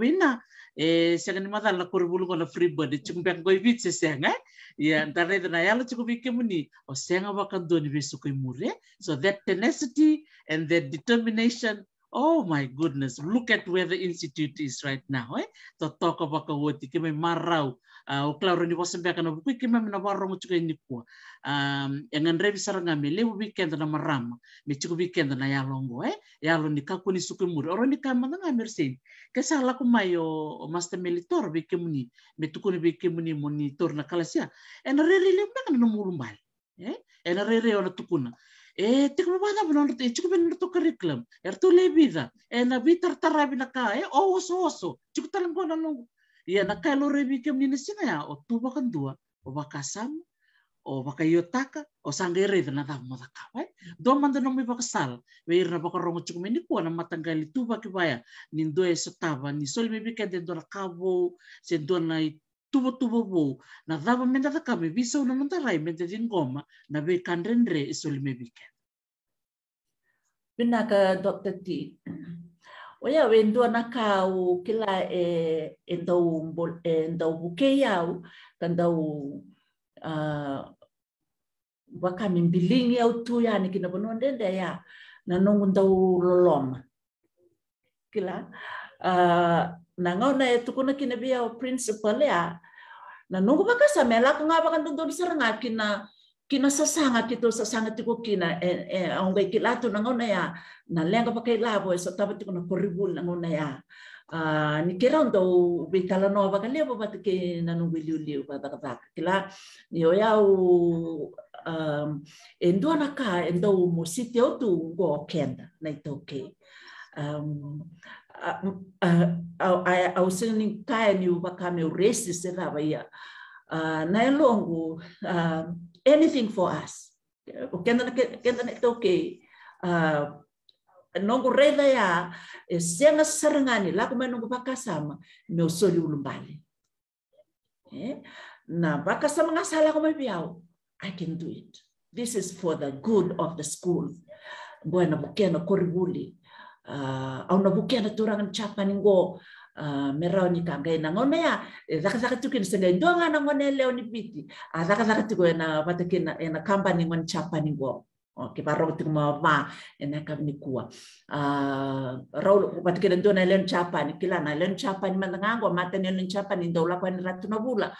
e sega ni madala kuri bulu kona la free chung beng goi bit se senga ya antare na ya lo chung muni o senga ni mure so that tenacity and that determination Oh my goodness, look at where the institute is right now. Eh? To talk about kawoti, kime marau. Ah, o claro ni wasa beka na buku kime mina waro mo chuka ni kuwa. Yang andre bisara weekend na marama. Me chuku weekend na yalongo eh. Yalo ni kaku ni suku muri. Oro ni kama na ngami resin. Kesa ala master militor beke muni. Me tuku ni beke muni monitor na kalasia. Ena rere lewu beka na nomulumbali. Eh? Ena rere ona tukuna. e eh, tik mana bana bana nrti chik ben nrtu curriculum er tu vida e eh, na bi tar tar rabina ka e eh, o oso oso ko ia ya, na lo rebi kem ni ya o tu dua o bakasam o yotaka, o sangere dana da moda ka bai do manda no mi bakasal be irna bakarongo chik meni ko na matangali tu bakibaya nindo e sotava ni sol mi bi kende dona kabo se tuvo tuvo wo na dava menda ta kame visa una manta rai menda din goma na be kanrendre isol me biken bina ka dr t oia wendua na kau kila e endau e, endau buke yau tandau uh, wakami mbilingi au tu yani kina bono ndende ya na nongu ndau loloma kila uh, na ngau na e tukuna kina bia o principal ya nanungo baka ah. sa mela ko nga baka doon sa nga kina kinasasangat ito sa sangat ko kina eh, eh, ang gay kilato na ngona ya ah. na lenga pa kay labo eh. so tabat ko na koribul na ngona ya uh, ah, ni kiran do bitala no baka lebo bat ke nanung wiliuliu ba baka baka kila ni oya o um, endo na ka endo mo sitio tu go kenda na ito ke um, au se ni kai ni u waka me resi se rawa ia. Nai anything for us. kenda kenda na to ke nongu reda ya e eh, sarangani la kuma pakasama me soli ulumbali. Eh, na pakasama ngasala kuma biao. I can do it. This is for the good of the school. Bueno, bukena koribuli. Ah, au na buke ana chapa ningo ah, merau ni tanga ina ngone ya eh, zaka zaka tukin senga ndonga na ngone ya leo ni piti a ah, zaka zaka tuko ena patake na ena kamba ni chapa ningo ke paro tuko ma va ena kab ni kua a rau patake na ndona leo chapa ni kila na leo chapa ni mandanga ngo mata ni leo chapa ni ndola kwa ni ratu na bula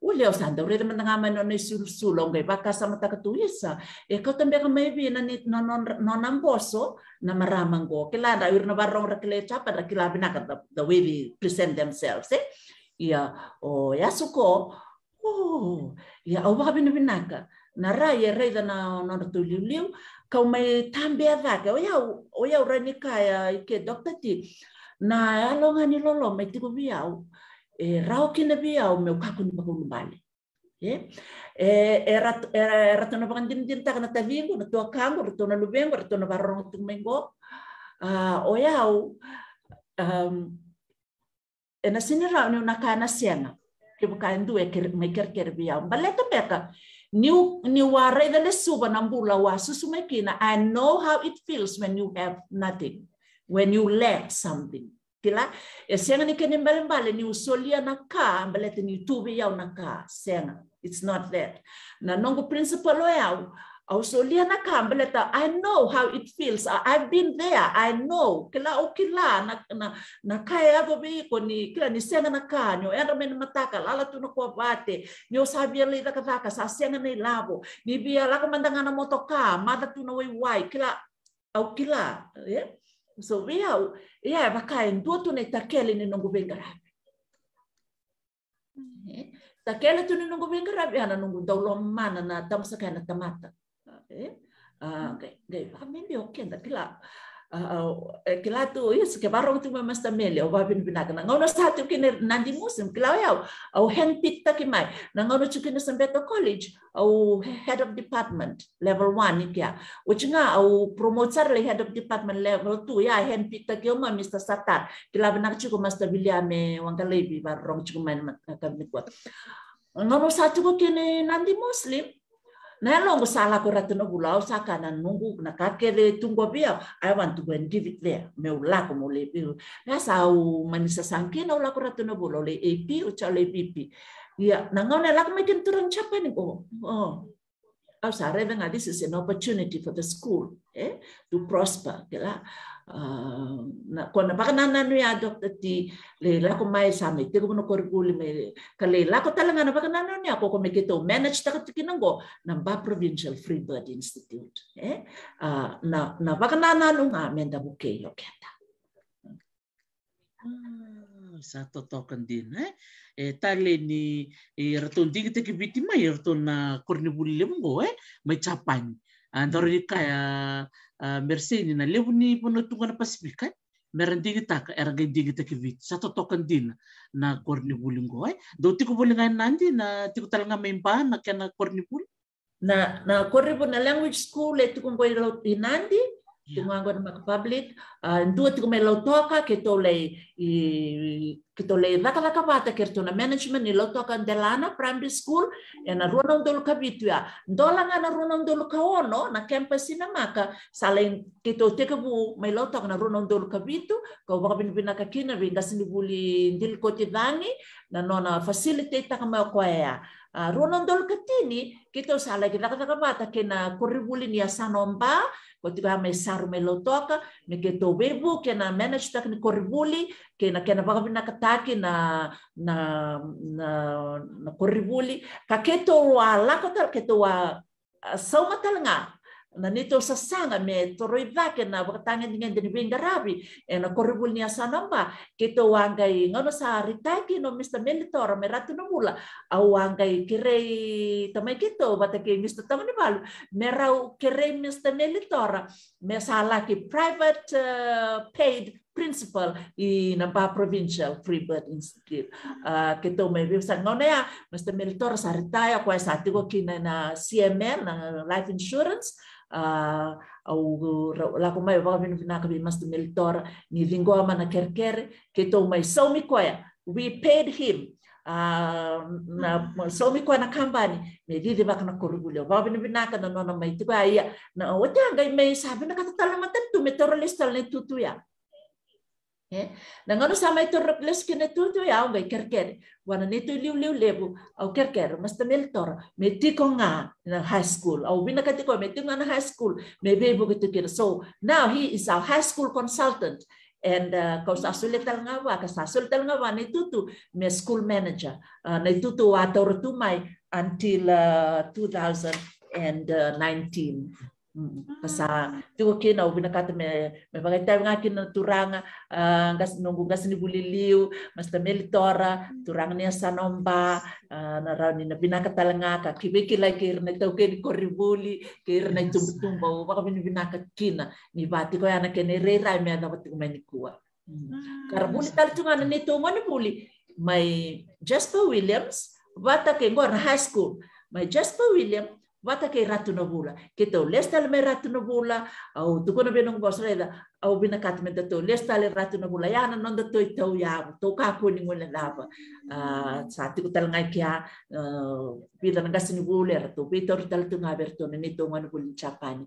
ule o oh, sanda ure man nga man no sul sulong ba ah. eh, ka sama takatuyesa e ka tambe ka maybe na nit no no na maramang go kila da ur na barong rakle chapa da kila binaka the way we present themselves eh ya o oh, ya suko oh ya o oh, ba binaka na raia reida na na tuliuliu kau mai tambe avaka o ya o ya ke doctor ti na alonga ni lolo mai tiku viau e rao kina bia o meu kaku ni pakulu mane. E, e, rat, e, ratona pakandin din taka na tavingo, na tua kango, ratona lubengo, ratona varorong tumengo. Uh, o iau, um, e na sinira ni una kana sienga. Ke buka endu e ker, me ker ker bia. Baleta peka, niu, niu wa reidele suba nambula wa susu mekina. I know how it feels when you have nothing, when you lack something. kila e ya, senga ni kene mbele ni usolia na ka mbele te ni tubi yau na ka senga it's not that na nongo principal lo yau au solia na ka ta I know how it feels I've been there I know kila o kila na na na ka ago be ko ni kila ni senga na ka nyo era men mataka lala tu no ko bate nyo sabia le da kata sa senga ni lavo ni bia la ko mandanga na motoka mata tu no wai wai kila au kila eh? so veo ya vaka en duoto ne takele ne nungu bengarabe eh? takele tu ne nungu bengarabe ana nungu daulo mana na tamsaka na tamata eh ah gai hmm. gai pa membe okenda kila Eh, kila tu yes ke barong tu ma masta mele ya, o babin binaka na ngono sa tu nandi musim kila ya au hand pick ki mai na ngono tu na sambeto college au head of department level one ikya uchinga au promoter le head of department level two ya hand pick ta ki o ma satar kila benak chu masta bilia me eh, wangkalebi barong chu ma eh, ka kuat ngono satu tu nanti nandi muslim na longo sala ko ratu no bulau saka na nungu na kake le tungo bia ai wan tu ben divit le me ula ko mo le bi na sa u manisa sanke na ula ko ratu no bulau le ep u cha le ya na ngau na me kin turun chapa ni ko oh Au sa revenga, this is an opportunity for the school eh, to prosper. Kela, Ah, na kona baka nananu ya doctor ti le la ko mai sami te ko no korguli me ka le la ko talanga na baka nananu ya ko ko me manage ta ka kinango na ba provincial free bird institute eh ah, na na baka nananu nga menda buke yo kenta ah, sa totokan din eh e eh, tale ni e eh, raton digi te kibiti mai eh, raton na kornibuli lemgo eh mai chapan andor ni kaya Ah, ni na levu ni panatugana pasifika merendigi taka erga digi taki vit sa totokan dina na korni buling goy eh? do tiku buling nandi na tiku talanga memba na korni buling na na korni buling na language school le ko goy lo inandi Tunga agora no Mac Public, ah, dua tiku me lautoka ke tō lei, ke tō lei raka raka wata ke tōna management i lautoka in Delana Primary School, e na rua naundolo ka bitua. Ya. Ndola na rua naundolo ka ono, na campus ina maka, sala ke tō teka bu me lautoka na rua naundolo ka bitu, ka waka pinipina ka kina, ringa sini buli ndil koti dangi, na nona facilitate taka mea koea. Ya. Ah, ronandolkatiny kitao salakivakavakavata kena korivuli ya ni asanomba kotika ame saromelo toka ni keto webu kena manage tak ni korivuli kena kena vakavinakataki na na na, na korivuli ka keto wa lakota keto wa ah, saumatalanga nanito sa sanga me toroi vake na wakatangen dengan deni winga rabi ena koribul ni asanamba kito wangai ngono sa ritaki no Mr. Melitor me ratu no mula au wangai kirei tamai kito batake Mr. Tamani Balu me kirei Mr. Melitor me sala ki private uh, paid principal i Nampa Provincial Freebird Institute. Uh, kito may website ngone ya Mr. Melitor sa ritaya ko sa tigo kina na CML na life insurance Ah, au la ko mai wa minu na bi mas de meltor ni lingua mana kerker ke to mai so mi koya we paid him uh, na so mi koya na kambani me vive ba kana korugulio wa minu na na nona mai tiba ia na o tanga mai sabe na ka tala matan tu metor listal ne tutu ya sa sama itu les kene tutu ya bai kerker. Wana ne tu liu liu lebu au kerker masta meltor meti konga na high school. Au bina kati ko meti na high school me bu gitu ker. So now he is our high school consultant. And uh, kau sasul letal ngawa, kau sasul letal ngawa ne tutu me school manager. Uh, ne tutu wa tu mai until uh, 2019. Pasa mm. tiko ah. kina ubina kata me me bagai tayo nga kina turanga uh, gas nunggu gas ni buliliu mas tameli tora mm. turang ah, ni sanomba uh, na rani na bina kata langa ka kibe kila kir na tau kiri koribuli kir na tumbu tumbu baka bini bina kina ni bati ko yana kene rera me ana bati kuma ni kuwa karbuli tal tunga na ni tungo ni buli my Jasper Williams bata kengo high school my Jasper Williams vatake ratuna vula ke tau lestale me ratuna vula au tukuna benung bosreda au bina katmenta tau lestale ratuna vula yana nonda toi tau ya tau ka kuni ngule lava sa tiku tal ngai kia pida nga sini vula tau pita ru tal tunga berto ni tau ngana vuli e ratu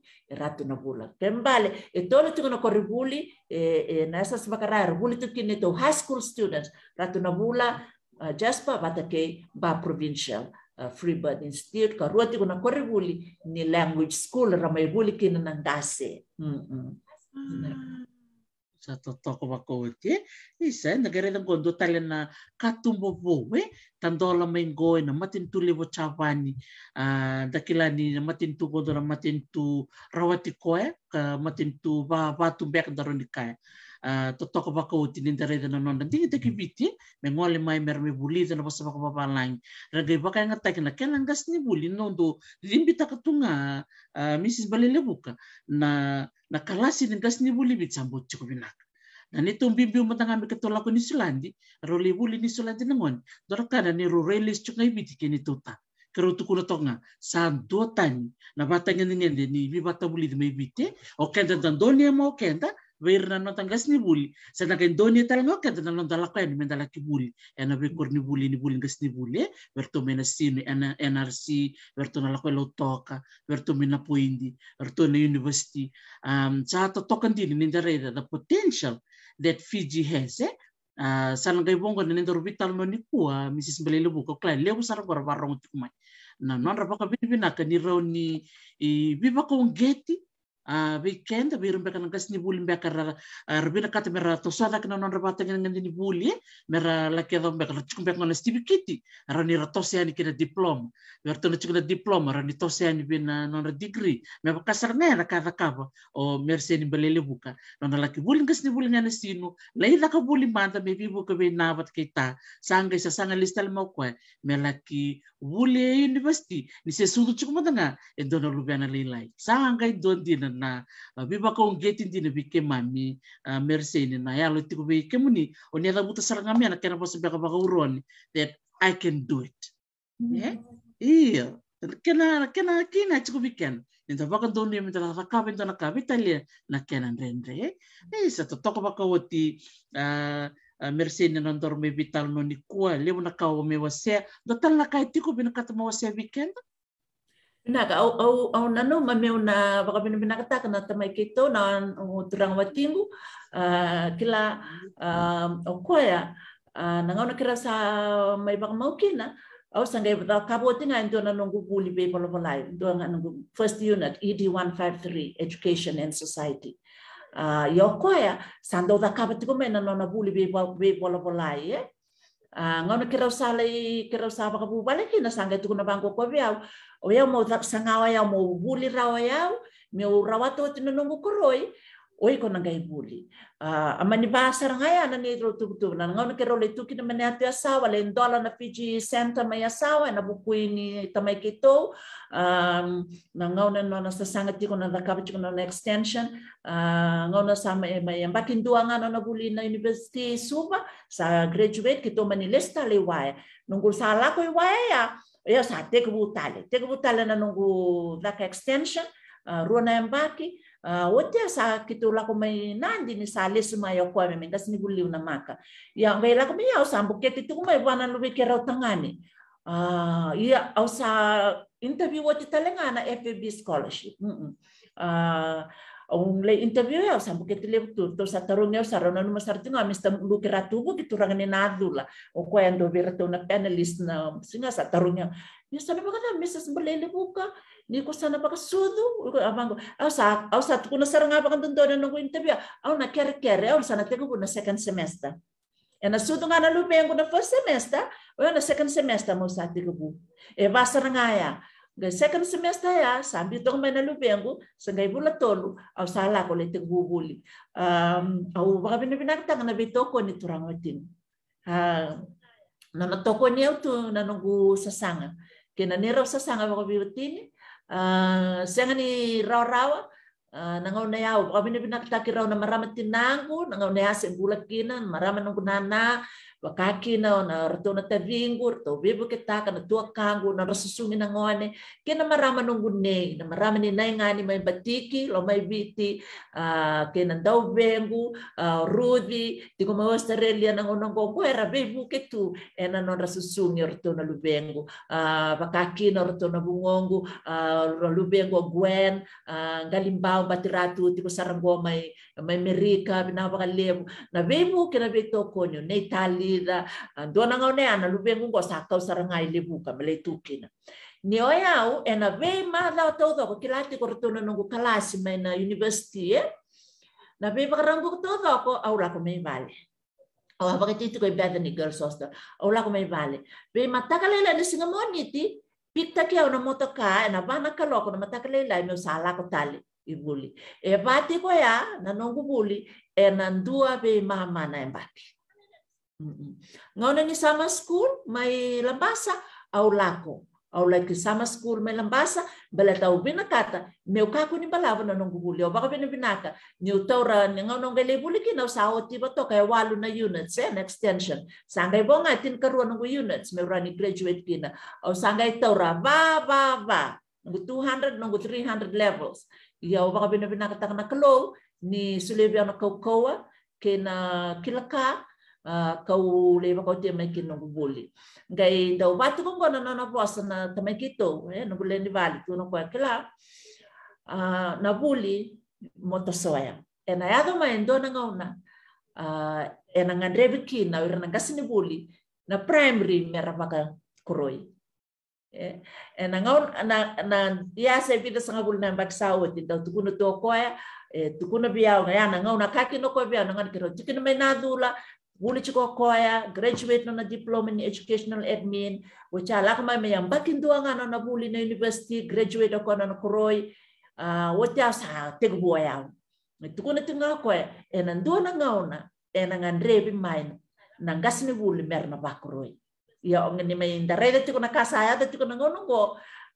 ratuna vula kembale e tole tukuna kori vuli e, e nasa smakarar vuli tukini tau high school students ratuna vula Jasper vatake ba provincial Uh, free bird institute ka ruati kuna kore guli ni language school ramai guli kina nang mm -mm. mm. Ah. sa totoko ko ite isa nagare lang gondo tala na katumbo bowe tandola mengo na matintu lewo chavani uh, ah, dakila ni na matintu gondo na matintu rawati koe ka matintu ba ba tumbek daroni kae Eh, totoko bakau tinintare tana non dan tingi teki biti mengole mai mer me buli tana basa baka papa lain ragai baka yang ngataki na kenan gas ni buli non do limbita katunga eh, misis balele buka na na kalasi ni gas ni buli bit sambo cukup binak na ni tumbi biu be mi ko ni sulandi roli buli ni sulandi nangon dorkana ni ro relis cukai biti kini tuta kero tuku na sa dua tani na batanga ni ngende ni mi bata buli di biti o kenda dandoni ema weirina no gasy ni voly sady ndôny talagna okady nalondalakay any mendala kivoly ana rekor ni voly ni voly gasy ni voly e, e verto mena sino NRC verto nalakay lo toka verto mena poindi verto na university um cha to toka ni the potential that Fiji has eh Uh, sana ngai bongo nene ndoro vital mani kua misis mbelele buka klai leo sana bara bara ngutu kumai na nandra baka bini bina ka weekend ah, birumbeka nangas ni buli mbeka ra ah, rubina kata mera tosada kena non rabata kena ngandi ni buli eh, mera laki adom beka racu mbeka ngonas tibi kiti rani tosia ni kena diploma mera tona cikna diploma ni tosia ani bina non degree mera kasar ne na kada kaba o mera seni balele buka non laki buli ngas ni buli ngana sinu lai laka buli manda me bi buka be nabat kita sangga isa sanga listal mau kwe mera laki buli e university ni se sudu cikma tanga edona lubiana lilai sangga idon e na bi kau ko ngeti na vi ke mami merseni na ya lo ti ko ke muni oni da buta saranga mi na kena bosa beka vaka uroni that i can do it mm-hmm. yeah iya kena kena kina ti ko bi ken ni ta baka ndoni mi ta ta ka bento na ka vitali na kena ndendre e sa to toko baka woti merseni na ndor me vital no ni kwa le na ka o me wasea ka ti ko na ka weekend Naga au au au nano ma meu na baka bina bina kata kana tamai kito na o turang watingu ah, kila o ah, koya ah, na ngau na kira sa mai baka mau kina au sangai bata kabo tinga indo na nungu buli be polo polai indo nga nungu first unit ED 153 education and society Uh, yo koya sando da kaba tiko mena nona buli be polo polai eh Ah, ngono kira lagi kira apa ka bubale kina sanga tu kuna bango ko biau o ya mo sangawa ya mau buli rawa ya me urawa to tinu nungu koroi oy ko nangay buli uh, ah, amani basar ngaya na ni ro tu na ngau ke ro tu ki na mane atu asawa le ndola na Fiji Center mai asawa na buku ini tamai kito um, na ngau na ah, na sa sanga ti ko na da kapi ko na extension uh, ngau na sama e mai ambakin dua nga na buli na university suba sa graduate kito mani lesta le wai nungul sala ko wai ya ya sa te ko butale te ko butale na nungu da extension uh, ah, ruana embaki Uh, ah, wadya sa kitula ko may nandi ni sale sumayo ko amin ah, das ni na maka. Ya wela ko miya sa buket itu ko may wana luwi kero tangani. Ah, uh, iya au sa interview wati talenga na FAB scholarship. Mm -mm. Uh, un le interview ya sa buket le tu tu sa tarung ya sa rono no masar tinga mi sta lu kira tu ko kitu rangan o ko ando virtu na panelist na singa sa tarung ya Minsan pa kana Mrs. Balele buka ni ko sana pa kasudo ko amang aw sa aw sa ko na saranga pa kan dondo na ko interview aw na kere kere aw sana tego ko na second semester. E eh, na sudo nga na lumeng ko na first semester aw na second semester mo sa tego bu. E eh, ba sarang aya. Ga second semester ya sambi tong may na lumengo sa gay bulatolo aw sala ko le tego bubuli. Um aw baka binabinagtang na bitoko ni turangotin. Ha uh, na natoko niya tu na nungu sasanga kina niraw rosa sanga ko biutin uh, ah, sanga ni rawa raw uh, nangaw na yaw kami ni binakta kiraw na maramat tinangko nangau na yas bulak kina maraman ng kunana wakakina na rato na tavingur to bibu kita kana tua kangu na rasusungin na ngone kena marama nung gune na marama ni nay ngani may batiki lo may biti uh, ah, kena daw bengu uh, rudi ti ko mawas tarelia na ngonong ko kuera bibo ketu ena eh, non rasusungin rato na lubengu uh, ah, wakakina rato na bungongu uh, lubengu gwen uh, galimbao batiratu ti ko sarango mamerika vinavakalevu nave vuke nave tokonyo neitalila duanangaoneana luvengungo sakausaragai levuka maletukina nioe au e navei macaotaucoka kilatiko ri tunanungu kalasi mai na university e eh? navei vakarangukotacoco au ko mei vale au avakatitiko i bethany girls hostel au lako mei vale vei matakalela ni singamoniti piktakiau na motoka e bana kaloko na mata i meu sa lako tali η Βουλή. Εβάτη κοιά, να νόγκουβούλη, εναντούα πι μάμα να εμπάτη. Ngone ni sama school mai lambasa au lako. Au like sama school mai lambasa bala tau binakata meu kako ni balava na nongu bulio baka bina binaka niu taura ni ngau nong gele buli kinau sao tiba to kay walu na units eh, an extension sangay bonga tin karua nongu units meu rani graduate kina au sangay taura va va va nongu 200 nongu 300 levels ia o waka bina bina ka na kalou ni sulewe ana kaukaua ke kilaka uh, ah, kau le waka o te mai ki nungu boli. Ngai dau watu kongona nana na tamai ki tau, eh, nungu leni vali tuna kwa kila uh, na buli mo tasoya. E na yaga mai ndo na ngauna uh, e na ngandrevi ki na wira na gasi ni buli na primary mera waka koroi. e eh, nangau na na ya se pita sanga bul na mbak sawo tita tukuna tokoya e bia e, biao ya ngau na kaki no ko e na nangan kiro tikina me na dula wuli chiko koya graduate na diploma in educational admin lak ma me yang bakin do nga na buli na university graduate ko na wo cha sa go ya e, tukuna tinga koya e na ngau na e nangan rebi main nangasni buli merna bakroi ya onge ni mai da rei tiko na kasaya da tiko na ngono go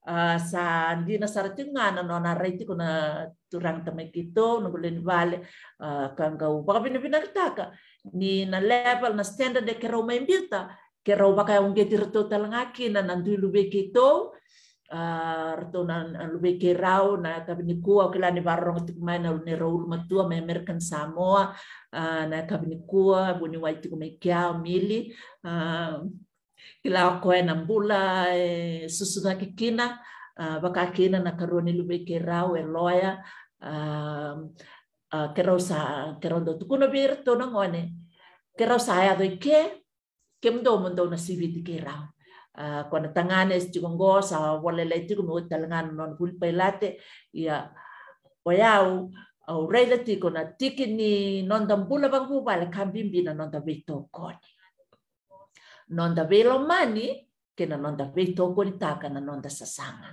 ah, sa di na sar tiko na no na rei tiko na turang tame kito no gulen vale kan u, baka bina bina kitaka ni na level na standard de kero mai biuta kero baka itu ya tirto talangaki na nandu lube kito ah, rato na lube ke na kabinikua o kila ni barong tik mai na ni raul matua me American Samoa na kabinikua buni wai tik mai kia mili kila koe na mbula e susugaki kina uh, ah, waka kina na karoni lube ke rau e loya uh, ah, uh, ah, ke rau sa ke rondo tukuno bir tono ngone ke sa ya na siviti ke uh, kona tangane stikongo sa wale lai tiku mo talangan non hulpai late ia oyau au reila tiko na tiki ni non dambula bangu wale kambimbi na non dambito koni non dave lomani ke na non toko tokoli taka na nonda sasanga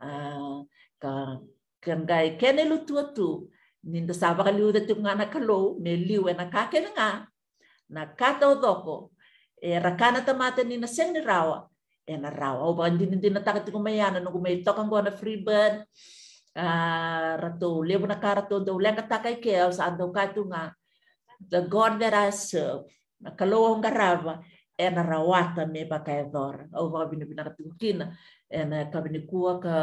uh, ah, ka kangai kene lutua tu ninda sabaka liu da tu ngana kalo me liu e na nga na odoko e rakana tamata ni na seng rawa e na rawa o bang din din nataka tu kumayana no kumay tokang go na free bird uh, rato lebu na to do lenga takai ke sa ando katunga the god that i serve na ena rawata me bakaedora au wa bini bina katukina ena kabini kua ka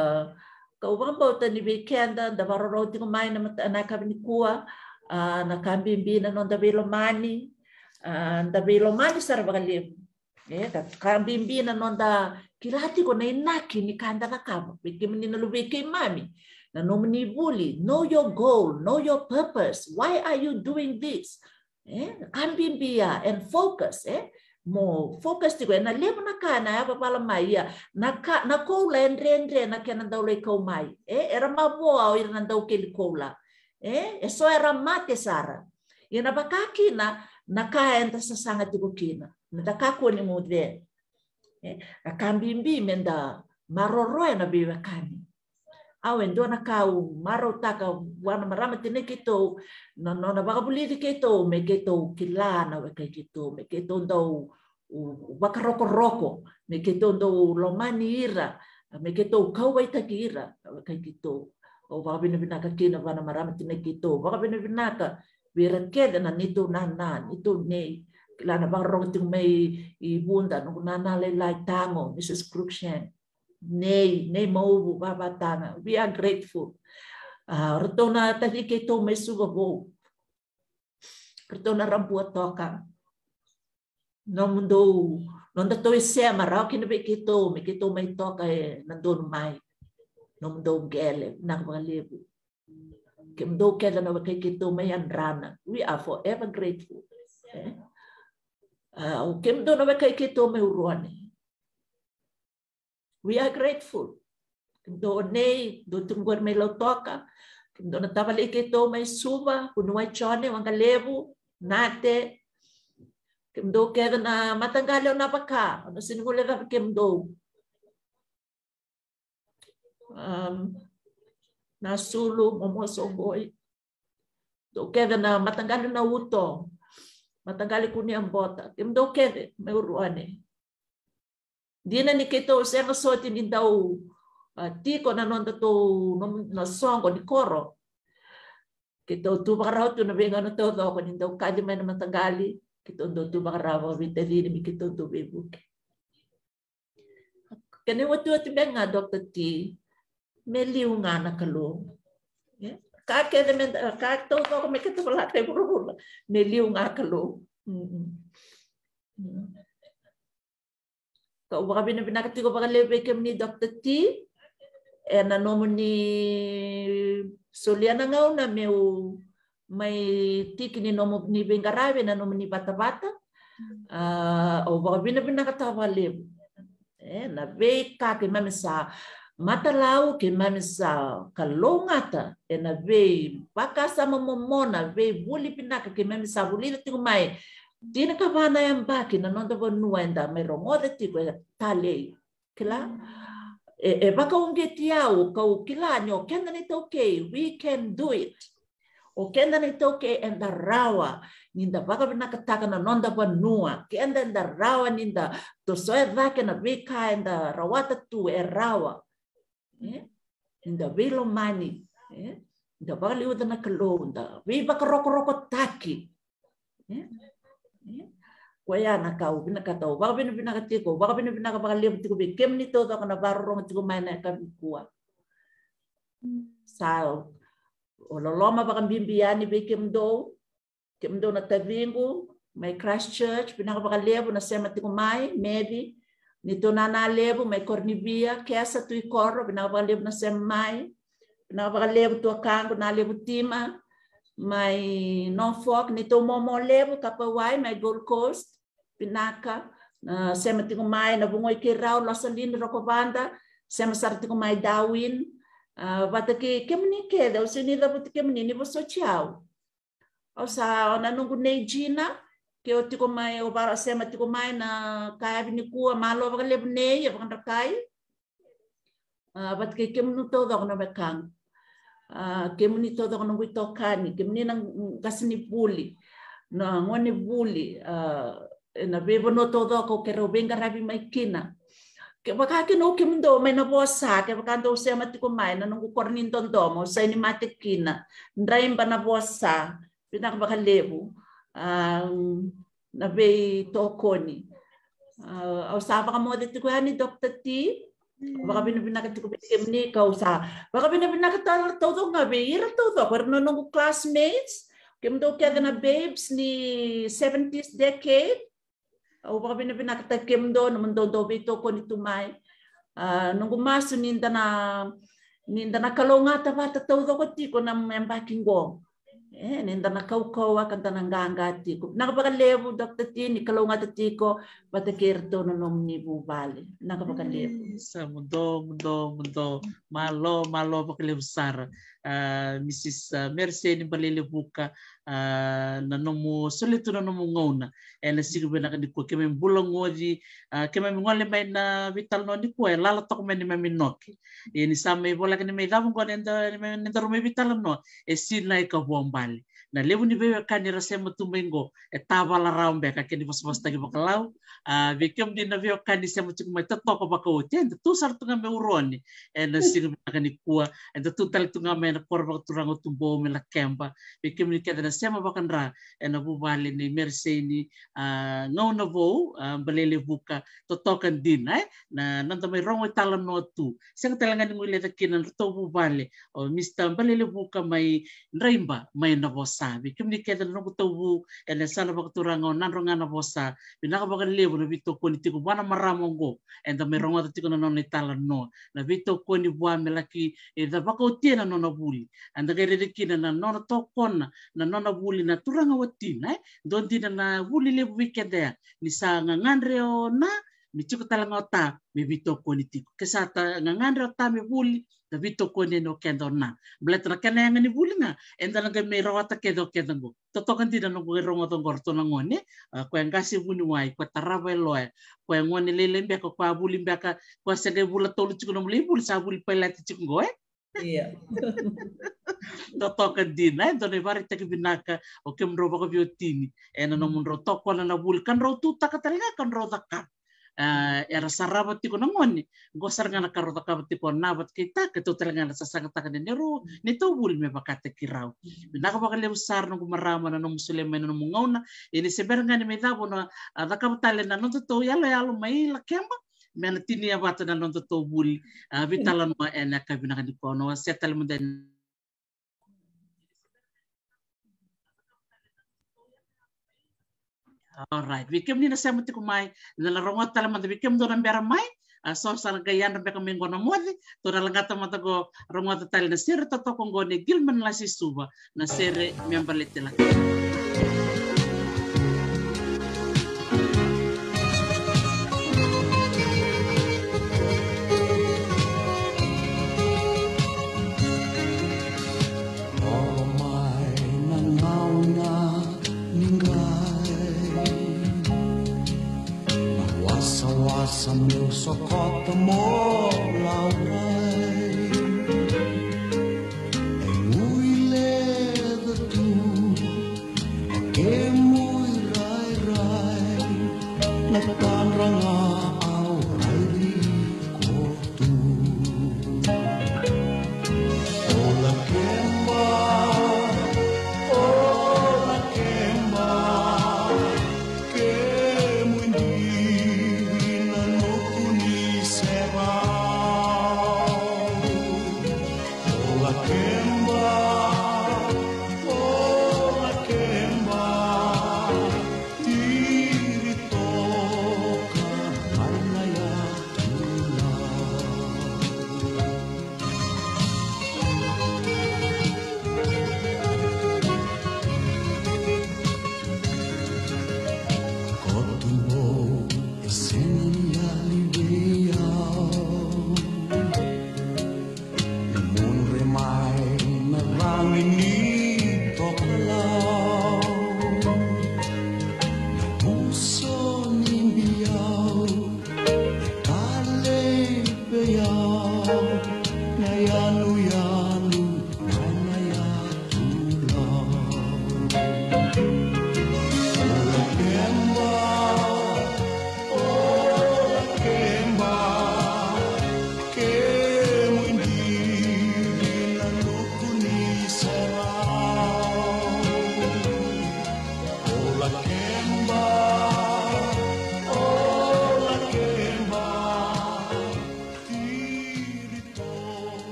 ka wamba ta ni weekenda da waroro tingo mai na mata na kabini kua na kambi bina non da belo mani nda belo mani sarvali e ka kambi bina non da kirati ko na inaki ni kanda na kabo bikimini na lubeke mami na nomini buli know your goal know your purpose why are you doing this eh kambi bia ya, and focus eh mo focus tiko na le na ka na apa pala mai ya na ka na ko la endre endre na ke na dau le ko mai e era ma bo au ira na dau ke ko la eh, e e so era mate sara e na baka kina na ka enta sa sanga tiko kina na da ka ko ni mo de e eh, a kambimbi menda maroro na biwa kani awen doa na kau maro taka wana marama tene keto na no na baka puli keto me keto kila na we keto me keto ndo waka roko roko me keto ndo lomani ira me keto kau wai taki ira we keto o waka bina bina ka kina wana marama tene keto waka bina bina ka wira keda na nito na na nito nei lana baka roko tingu mei i bunda na na le lai tango Mrs. Cruikshank nei nei mau wabatanga. We are grateful. Uh, ah, rotona tadi ke tō me suga wou. Rotona rampua tōka. No mundo, tō e sea marau kina be ke tō, me ke tō mai tōka e nandono mai. No gele, gele, nang walebu. Ke mundo kela na wakai ke tō mai rana. We are forever grateful. Eh? Uh, ke mundo na wakai ke tō mai uruane. We are grateful. Doonei, do tungguar me lo toka, do na to mai suma, kunuai chone wanga levu, nate, kem do kega na matangale o napaka, Ano sinugule ka kem do. Um, na sulu momo songoi. Do kega na matangale na uto, matangale kunia mbota, kem do kega me uruane. Eh. Dinanikitor sa soti in daw ah, tiko na non to na song ni koro. Kito tu bakaraw tu na benga no to ano to ko nindo kadi man matagali. Kito do tu bakaraw mi tedi mi kito tu bebuke. Kani watu tu benga Dr. T. Meliu nga na kalong. Ka ke men ah, ka to to ko me kito pala te buru. Meliu nga kalong. Mm -hmm. Kau bina bina kati kau bakal lebih kem ni Dr. T. E na nomo ni soliana ngau na meu mai tiki ni nomo ni bengarabe na nomo ni bata-bata. Uh, o baka bina bina kata wale. E na be kake mame sa matalau ke mame sa kalongata e na be baka sa mamomona be buli pinaka ke mame sa buli na tingo mai dina kavana ya non nanondava nuenda meromore tiko ya talei kila e, e vakaungeti yao kau kila nyo kenda ni tokei we can do it o kenda ni tokei enda rawa ninda vakavinakataka nanondava nua kenda enda rawa ninda tosoe vake na vika enda rawata tu e rawa eh? enda vilomani eh? nda vakaliuda na kalou nda vi roko taki eh? Kaya nakau binakatau, waka bina binakatiko, waka bina binakapakalim tiko bi, kem nito to kana barurong tiko may na kabikua. Sa o loloma baka bimbiyani bi kem do, kem do na tavingu, may Christchurch, pinakapakalevo na sema tiko mai, maybe, nito na nalevo, may Cornibia, kesa tu ikoro, pinakapakalevo na sema mai, pinakapakalevo tu akango, nalevo tima, mai Norfolk ni to momo levo kapawai mai Gold Coast pinaka uh, sema tingo mai na bungo ke rau Los Angeles Rokovanda sema sar tingo mai Darwin uh, wata ke kemni ke da usini da but kemni ni bo sociau o sa ona nungu nei Gina ke o tiko mai o bara sema mai na kai ni kua malo va levo nei va kan rakai uh, wata ke kemnu to da bekang Uh, ah, kemuni todo kono kuitokani kemuni nang kasini puli na ngone puli uh, ah, eh, na bebo no todo ko kero benga rabi maikina baka kino kimdo may na bosa ke baka ndo se mati ko mai na nungu kornin tondo mo sa ni mati kina ndrai mba na bosa pinak baka lebu um, na be tokoni uh, ah, au sa baka mo de tikuhani dr t Baka binabinakit ko bisim ni ikaw sa. Baka binabinakit tao to nga be. Ira to to. Pero no nung classmates. Kim do kaya na babes ni 70s decade. O baka binabinakit ta kim do. Naman do do bito ko ni tumay. Uh, nung gumaso ninda na ninda na kalonga ta ba to ko ti ko na membaking go. Eh, ninda na kaukowa ah, kanta nanganga tiko. Nakapagalevo dokta ti, nikalunga ta tiko, batakirto na ni bubali. Nakapagalevo. Eh, sa mundo, mundo, mundo. Malo, malo pakalevo sara. Uh, Mrs. Ah, Mercy ni balilibuka. uh, na nomo soletu na nomo ngauna e le bena dikua ke memi bula uh, mai na vital no dikua e lala toko mai ni noki e ni sa mei bola ke ni mei ngone nda, nda vital no e sina e ka vuambali na lebu ni bebe kan ira sema tumengo e tawa la raum kan ni bos-bos tagi bakalau a be kem di na bebe kan ni sema cik mai tato ko bakau ten tu sar tunga me uroni e na hmm. sing kan ni kua e tu tal tunga me na korba turango tumbo me la kemba be ni kada na sema e na bu ni merseni a ngau na vo balele buka toto kan din ai eh? na nanta mai rongo e tala no tu sing talanga ni ngule takinan to bu vale o mista balele buka mai raimba mai na vosa bosa bi kim ni kete no kutobu ele sala nan rongana bosa bi na ka lebo na bito koni tiku bana maramongo enda me mm-hmm. ronga tiku na itala no na bito koni bua melaki e eh, da bako tiena buli anda gere de kina na non eh. na na buli na turanga watina eh don dina na buli lebo weekend ya ni sa ngangandre o na mi chuku talanga ta mi tiku kesata ngangandre ta mi buli tapi vito ko no kendo na blet na kena yang ni bulinga. enda na rawa rawata kendo kedo go Toto kan tidak no go rongo to gorto na ngone ah, kwe ngasi buni wai kwe tarawe loe kwe ngone lele mbe ko pa buli mbe ka ko sege bula tolu cikno mle buli sa buli pelat cikno go Iya. Toto kan din na ito na bari ta binaka naka oke roba ka biotini. E na namun na kan ro tuta ka kan ro Eh, era sarabat ti ko namon gosar nga nakaruta ka ti ko nabat kita keto talaga na sasangata ka ni ro nito wul me bakate kiraw nakabakalew sar no gumarama na no musulema no mungaw na ini seber nga ni medabo na dakabtale na no to yalo yalo mai la kemba mena tini abata na no to wul vitala no ena kabina ka ni setal no settlement Alright, wikem ni na sema tiku mai na la rongo tala mata wikem do nambera mai a ah, so sal ga yan be kamin gono modi to na langata mata go rongo tala na sir to kongo gilman la si suba na sere member letela. so caught the more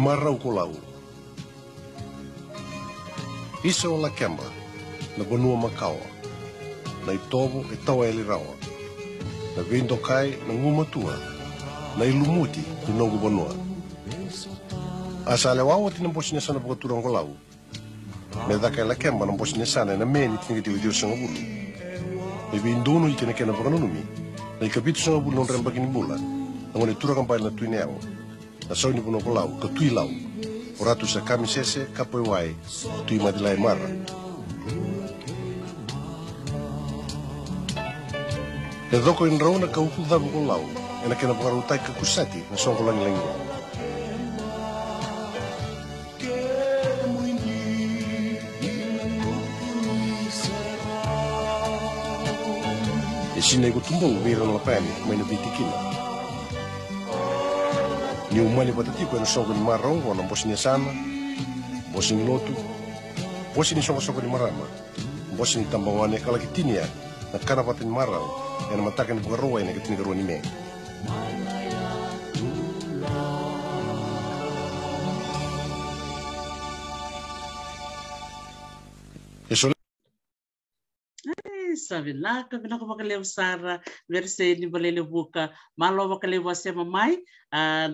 Marau kolau, é o na Banua Macau, na Itobo e Taueli Rawa, na Vindocai, na Ngumatua, na Ilumuti, no Nogo Banua. A Salewawa tinha bocinha sana bocatura Angolau, me daquela Lakemba não bocinha sana na Meni tinha que ter na Bocanumi, na Capito Sangabulu não bula, na Monetura Campai na Tuineau. Nasoni punokolau, ka tui lau. O ratu sa kami sese, ka poe wai, tui madilai mara. E doko in rauna ka upu dhavu kolau, e na kena pukarutai ka kusati na songo langi langi. e sinai ko tumbong wira na lapani, may nabitikina. ni umwele patatiko ya ena songoni marongo na mbosini asana mbosini lotu mbosini songosongoni marama mbosini tambangoane kalakitinia ya, na karapatani marau ena mataka ni bungaroa ya ena katini karuani mea savela ka bina ko bakalew sara verse ni balele buka malo bakalew asema mai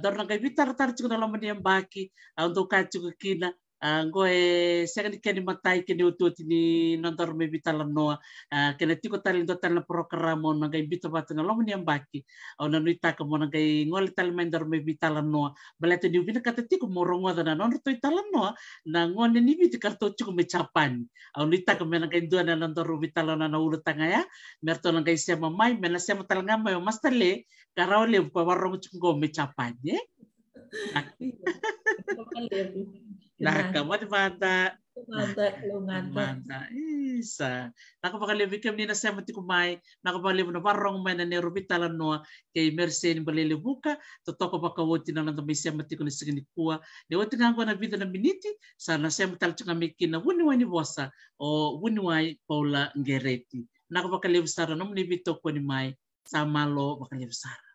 dor na kai bitar tar chuko na lomani ambaki untuk kachuko kina Ah, goe segani kani matai kani utoti ni nontor me la noa ah, kene tiko ndo total na mo na gai bito batunga lomo baki. ambaki na nui taka na gai ngole tali mendor me la noa balete ni ubina kate tiko rongo dana nonro ita la noa na ngone ni biti karto tiko me chapani au nui taka na gai dua na nontor la noa na ulo tanga ya merto na gai sema mai mena sema talanga ngama yo mastale karao le buka warro tiko me chapani eh? ah. iya. lahakamad nah. bata. Kumanta, kumanta. Nah, Isa. Nakapakalibi kami na sa mati kumay, nakapakalibi na barong may na nerubi talanoa, kay mersi ni balilibuka, totoko pa kawoti na lang sa mati kung nisigini kuwa. Dewati nga na vida na miniti, sana sa mati talagang kami kina wuniway ni Bosa o oh, wuniway Paula Ngereti. Nakapakalibi sara, namunibito ko ni May, sama lo, bakalibi sara.